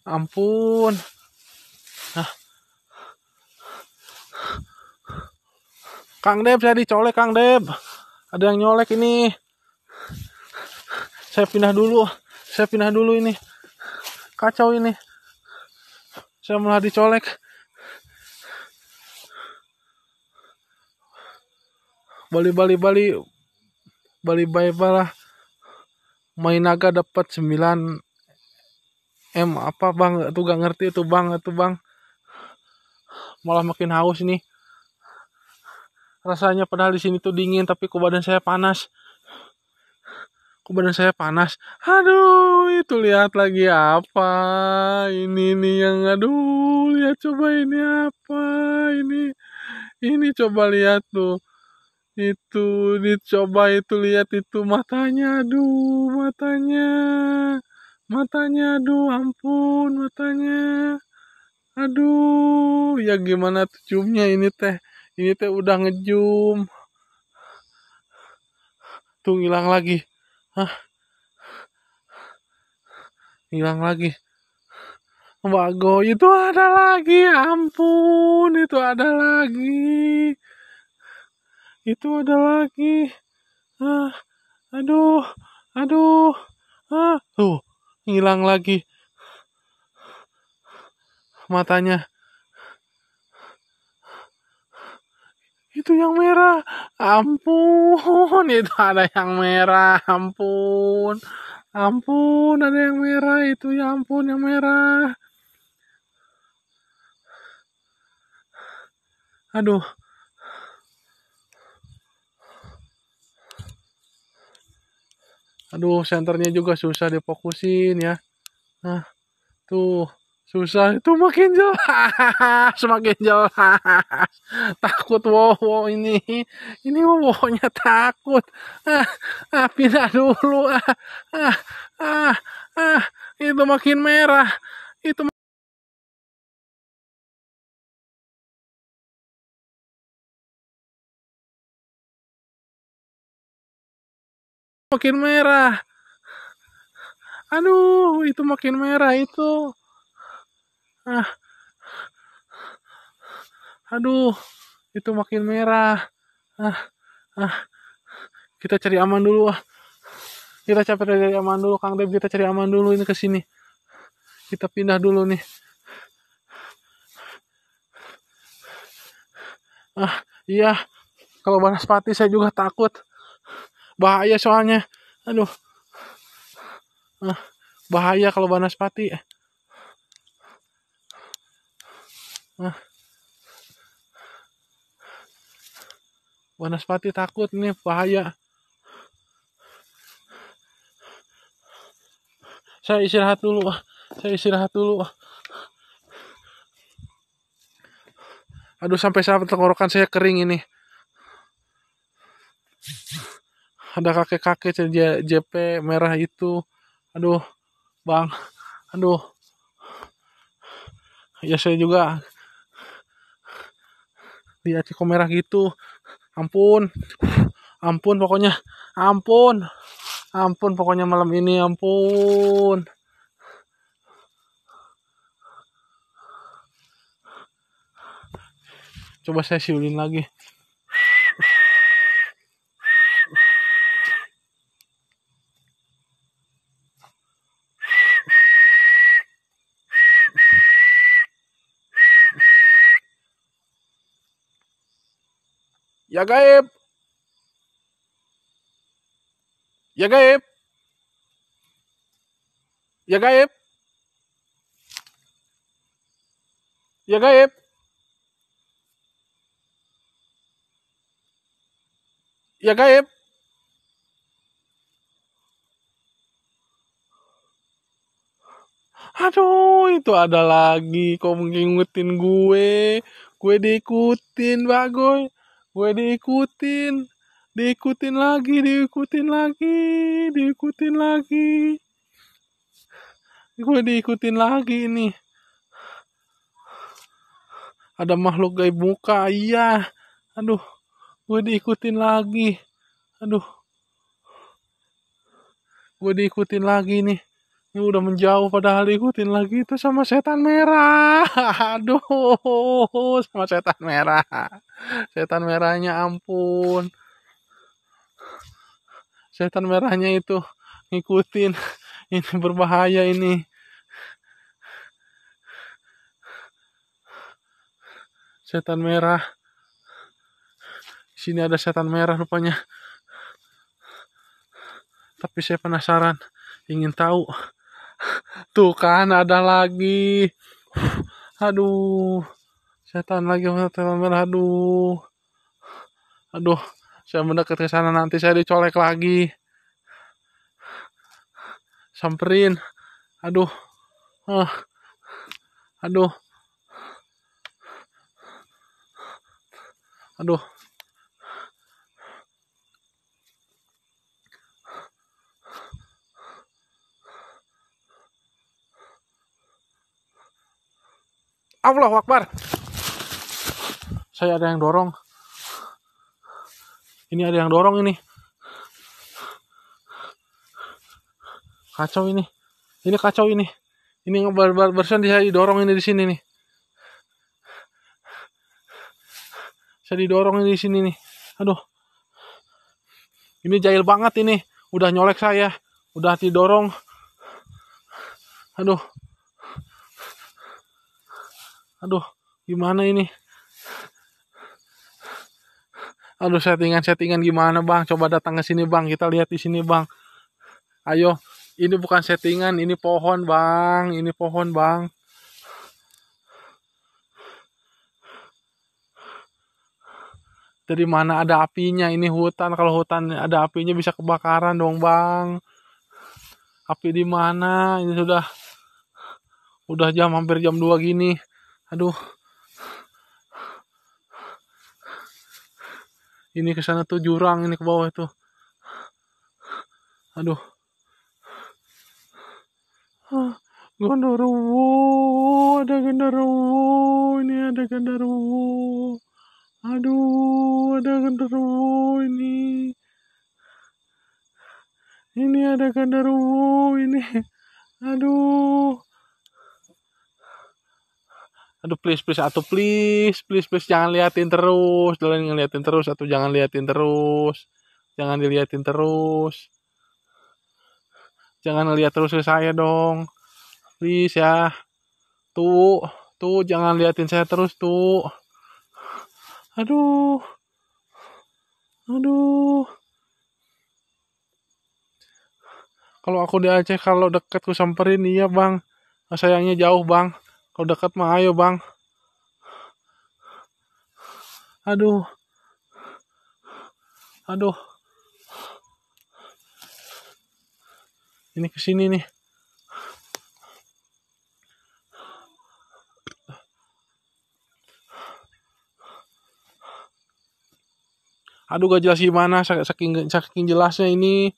ampun nah. Kang Deb saya dicolek Kang Deb ada yang nyolek ini saya pindah dulu saya pindah dulu ini kacau ini saya malah dicolek Bali Bali Bali Bali Bali bala, main naga dapat 9 M apa bang tuh gak ngerti tuh bang tuh bang malah makin haus nih rasanya padahal di sini tuh dingin tapi ke badan saya panas kok badan saya panas aduh itu lihat lagi apa ini ini yang aduh lihat coba ini apa ini ini coba lihat tuh itu dicoba itu lihat itu matanya aduh matanya matanya aduh ampun matanya aduh ya gimana tuh jumnya ini teh ini teh udah ngejum tuh hilang lagi Hilang lagi. Wago itu ada lagi, ampun itu ada lagi, itu ada lagi, ah, aduh, aduh, ah, tuh hilang lagi matanya, itu yang merah ampun itu ada yang merah ampun ampun ada yang merah itu ya ampun yang merah aduh aduh senternya juga susah difokusin ya nah tuh susah itu makin jauh semakin jauh takut wow ini ini wownya takut ah, ah pindah dulu ah, ah ah ah itu makin merah itu makin merah aduh itu makin merah itu ah aduh itu makin merah ah ah kita cari aman dulu ah kita capek dari aman dulu Kang Deb kita cari aman dulu ini ke sini kita pindah dulu nih ah iya kalau panas pati saya juga takut bahaya soalnya aduh ah, bahaya kalau panas banaspati Ah. Wanaspati takut nih bahaya. Saya istirahat dulu. Ah. Saya istirahat dulu. Ah. Aduh sampai sampai tenggorokan saya kering ini. Ada kakek-kakek JP merah itu. Aduh, Bang. Aduh. Ya saya juga di Atletico merah gitu ampun ampun pokoknya ampun ampun pokoknya malam ini ampun coba saya siulin lagi Ya gaib. Ya gaib. Ya gaib. Ya gaib. Ya gaib. Aduh, itu ada lagi. Kok mungkin gue? Gue diikutin, Bagoy gue diikutin diikutin lagi diikutin lagi diikutin lagi gue diikutin lagi ini ada makhluk gaib muka iya aduh gue diikutin lagi aduh gue diikutin lagi nih ini udah menjauh padahal diikutin lagi itu sama setan merah aduh sama setan merah setan merahnya ampun setan merahnya itu ngikutin ini berbahaya ini setan merah sini ada setan merah rupanya tapi saya penasaran ingin tahu Tuh kan ada lagi. Aduh. Setan lagi setan merah. Aduh. Aduh. Saya mendekat ke sana nanti saya dicolek lagi. Samperin. Aduh. Ah. Aduh. Aduh. Allah Akbar saya ada yang dorong ini ada yang dorong ini kacau ini ini kacau ini ini ngebar bar barusan dia didorong ini di sini nih saya didorong ini di sini nih aduh ini jahil banget ini udah nyolek saya udah didorong aduh aduh gimana ini aduh settingan-settingan gimana bang coba datang ke sini bang kita lihat di sini bang ayo ini bukan settingan ini pohon bang ini pohon bang dari mana ada apinya ini hutan kalau hutan ada apinya bisa kebakaran dong bang api di mana ini sudah udah jam hampir jam 2 gini aduh ini ke sana tuh jurang ini ke bawah itu aduh ah, gondorowo ada gondorowo ini ada gondorowo aduh ada gondorowo ini ini ada gondorowo ini aduh aduh please please atau please please please jangan liatin terus jangan ngeliatin terus atau jangan liatin terus jangan diliatin terus jangan lihat terus ke saya dong please ya tuh tuh jangan liatin saya terus tuh aduh aduh kalau aku di Aceh kalau deket ku samperin iya bang sayangnya jauh bang kalau dekat mah ayo bang aduh aduh ini kesini nih aduh gak jelas gimana saking saking jelasnya ini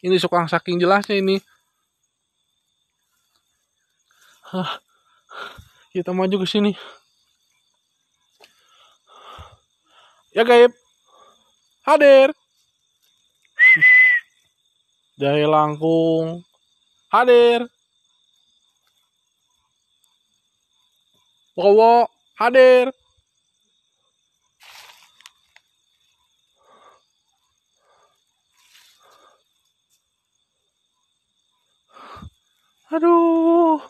ini suka saking jelasnya ini Hah, ya, kita maju ke sini. Ya gaib. Hadir. Jahe langkung. Hadir. Wowo, hadir. Aduh.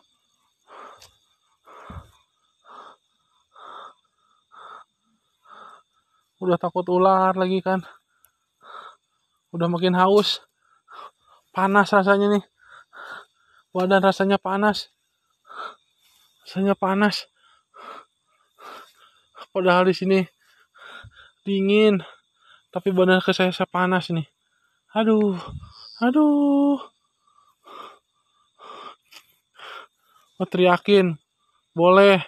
udah takut ular lagi kan udah makin haus panas rasanya nih badan rasanya panas rasanya panas padahal di sini dingin tapi badan ke saya panas nih aduh aduh mau oh, teriakin boleh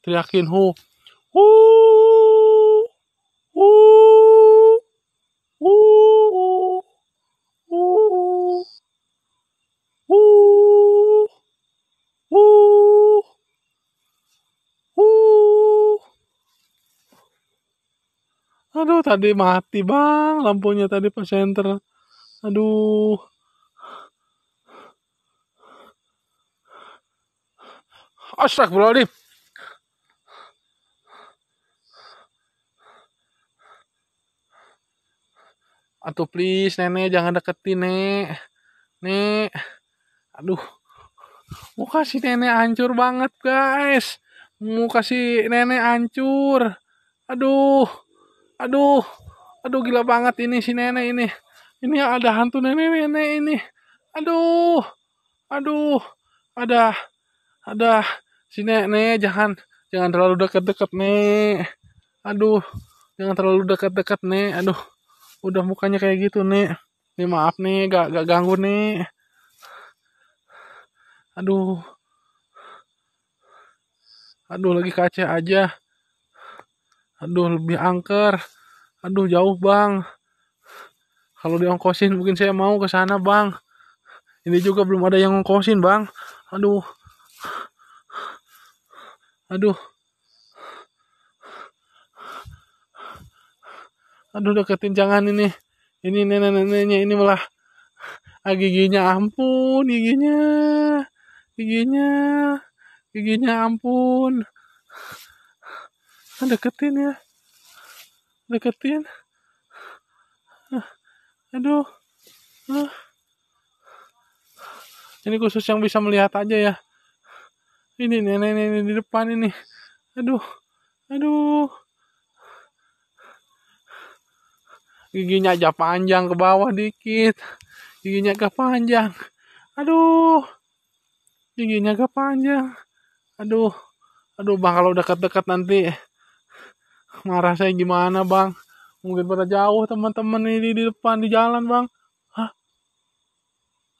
teriakin hu hu Aduh, tadi mati bang lampunya tadi pas center. Aduh. Astagfirullahaladzim. Atuh please nenek jangan deketin nek. Nek. Aduh. Muka si nenek hancur banget guys. Muka si nenek hancur. Aduh. Aduh. Aduh gila banget ini si nenek ini. Ini ada hantu nenek-nenek ini. Aduh. Aduh. Ada. Ada. Si nenek jangan. Jangan terlalu dekat-dekat nek. Aduh. Jangan terlalu dekat-dekat nek. Aduh udah mukanya kayak gitu nih nih maaf nih gak, gak ganggu nih aduh aduh lagi kaca aja aduh lebih angker aduh jauh bang kalau diongkosin mungkin saya mau ke sana bang ini juga belum ada yang ngongkosin bang aduh aduh aduh deketin jangan ini ini nenek neneknya ini malah ah, giginya ampun giginya giginya giginya ampun ah, deketin ya deketin ah, aduh ah. ini khusus yang bisa melihat aja ya ini nenek ini di depan ini aduh aduh giginya aja panjang ke bawah dikit giginya agak panjang aduh giginya agak panjang aduh aduh bang kalau dekat-dekat nanti marah saya gimana bang mungkin pada jauh teman-teman ini di depan di jalan bang Hah?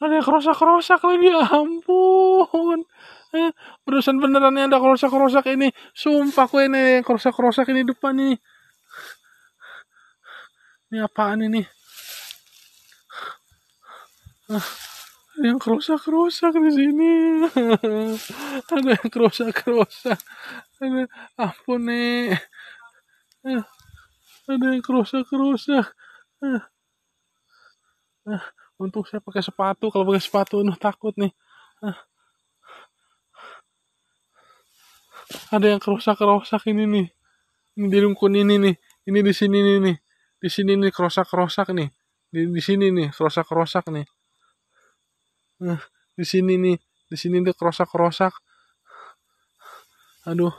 ada kerosak-kerosak lagi ya ampun eh, beneran beneran ada kerosak-kerosak ini sumpah kue ini kerosak-kerosak ini depan nih ini apaan ini? Ah, ada yang kerusak-kerusak di sini. ada yang kerusak-kerusak. Ada ampun nih. Ah, ada yang kerusak-kerusak. Ah. Ah, untuk saya pakai sepatu. Kalau pakai sepatu, nuh takut nih. Ah. Ada yang kerusak-kerusak ini nih. Ini di rumkun ini nih. Ini di sini nih nih di sini nih kerosak-kerosak nih di, di sini nih kerosak-kerosak nih eh, di sini nih di sini tuh kerosak-kerosak aduh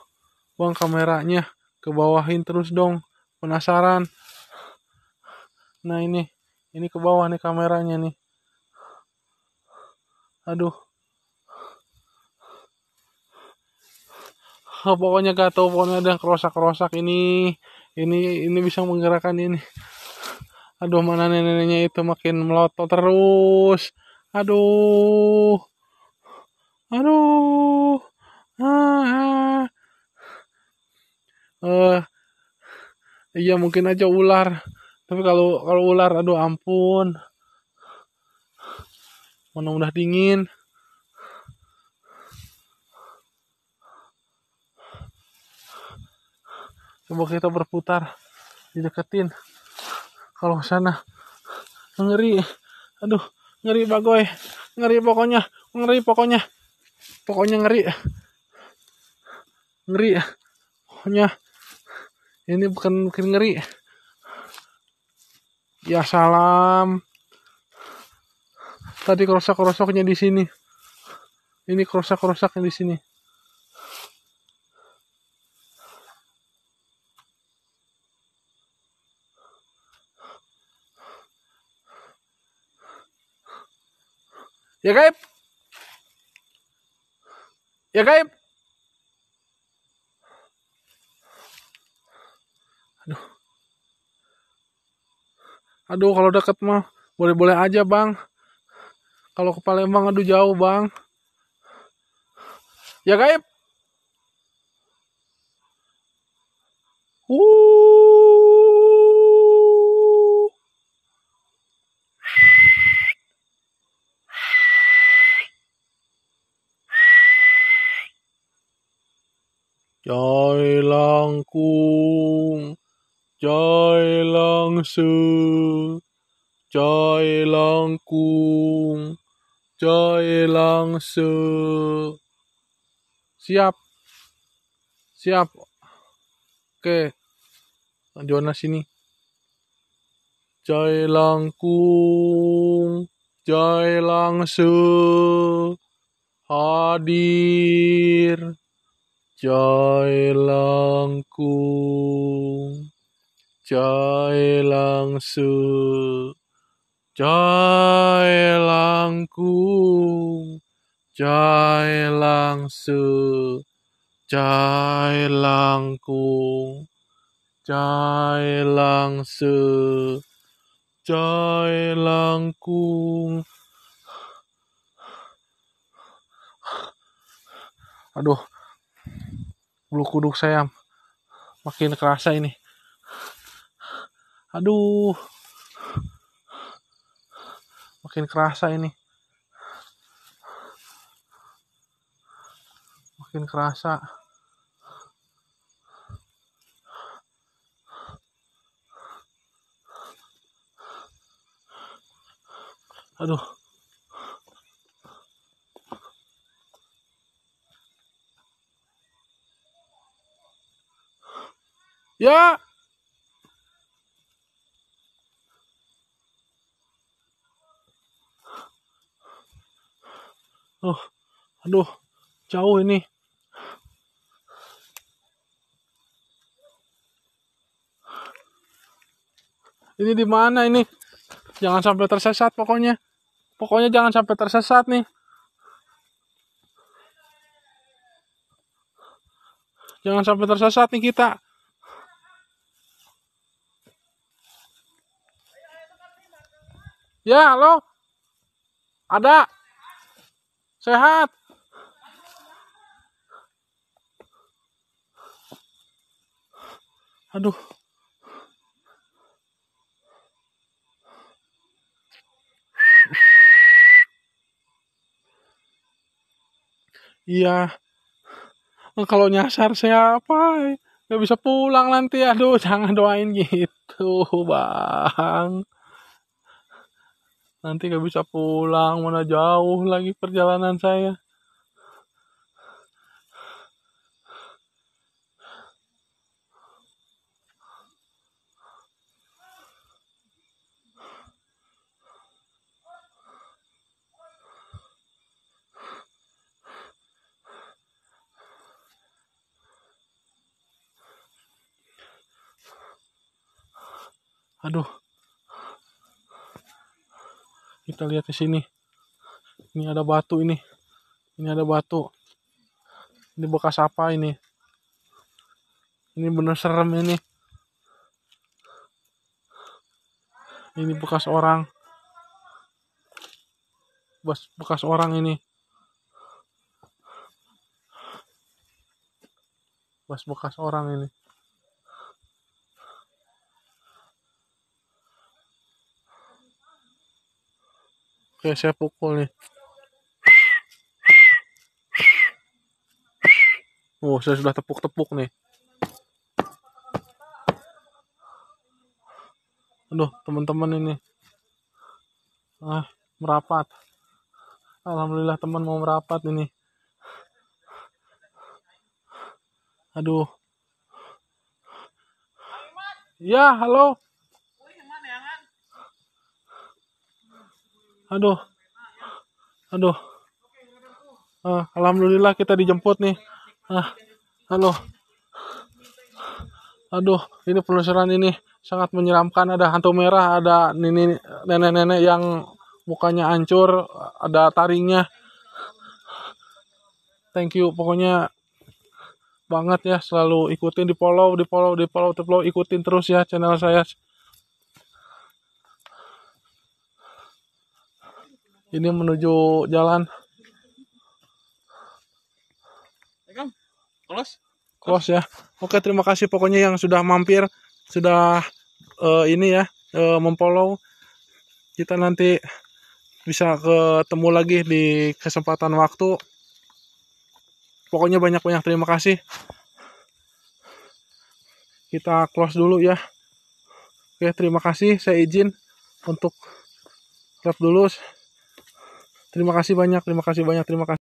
uang kameranya ke bawahin terus dong penasaran nah ini ini ke bawah nih kameranya nih aduh pokoknya gak tau pokoknya ada yang kerosak-kerosak ini ini ini bisa menggerakkan ini aduh mana neneknya itu makin melotot terus aduh aduh ah, ah. Uh, iya mungkin aja ular tapi kalau kalau ular aduh ampun mana udah dingin coba kita berputar dideketin kalau sana ngeri aduh ngeri bagoy ngeri pokoknya ngeri pokoknya pokoknya ngeri ngeri pokoknya ini bukan mungkin ngeri ya salam tadi kerosok kerosoknya di sini ini kerosok kerosoknya di sini Ya gaib. Ya gaib. Aduh. Aduh kalau deket mah boleh-boleh aja bang. Kalau ke Palembang aduh jauh bang. Ya gaib. Uh. Jai Langkung, Kung, Jai Lang Su, Jai Langkung, Jai Lang Siap, siap. Oke, Jonas sini. Jai Langkung, Kung, Jai Lang hadir. Jailangku cair Jailangku cair Jailangku cair Jailangku Aduh bulu kuduk saya makin kerasa ini aduh makin kerasa ini makin kerasa aduh Ya. Oh, aduh, jauh ini. Ini di mana ini? Jangan sampai tersesat pokoknya. Pokoknya jangan sampai tersesat nih. Jangan sampai tersesat nih kita. Ya, halo. Ada. Sehat. Aduh. Iya. Eh, kalau nyasar siapa? Gak bisa pulang nanti. Aduh, jangan doain gitu, Bang nanti gak bisa pulang mana jauh lagi perjalanan saya aduh kita lihat di sini ini ada batu ini ini ada batu ini bekas apa ini ini bener serem ini ini bekas orang bekas, bekas orang ini bekas bekas orang ini Oke, saya pukul nih. Oh, saya sudah tepuk-tepuk nih. Aduh, teman-teman ini. Ah, merapat. Alhamdulillah teman mau merapat ini. Aduh. Ya, halo. aduh aduh uh, alhamdulillah kita dijemput nih ah uh, aduh ini penelusuran ini sangat menyeramkan ada hantu merah ada nenek-nenek yang mukanya hancur ada taringnya thank you pokoknya banget ya selalu ikutin di follow di follow di follow di follow ikutin terus ya channel saya ini menuju jalan ya kan? close close ya oke terima kasih pokoknya yang sudah mampir sudah uh, ini ya uh, memfollow kita nanti bisa ketemu lagi di kesempatan waktu pokoknya banyak-banyak terima kasih kita close dulu ya oke terima kasih saya izin untuk close dulu Terima kasih banyak, terima kasih banyak, terima kasih.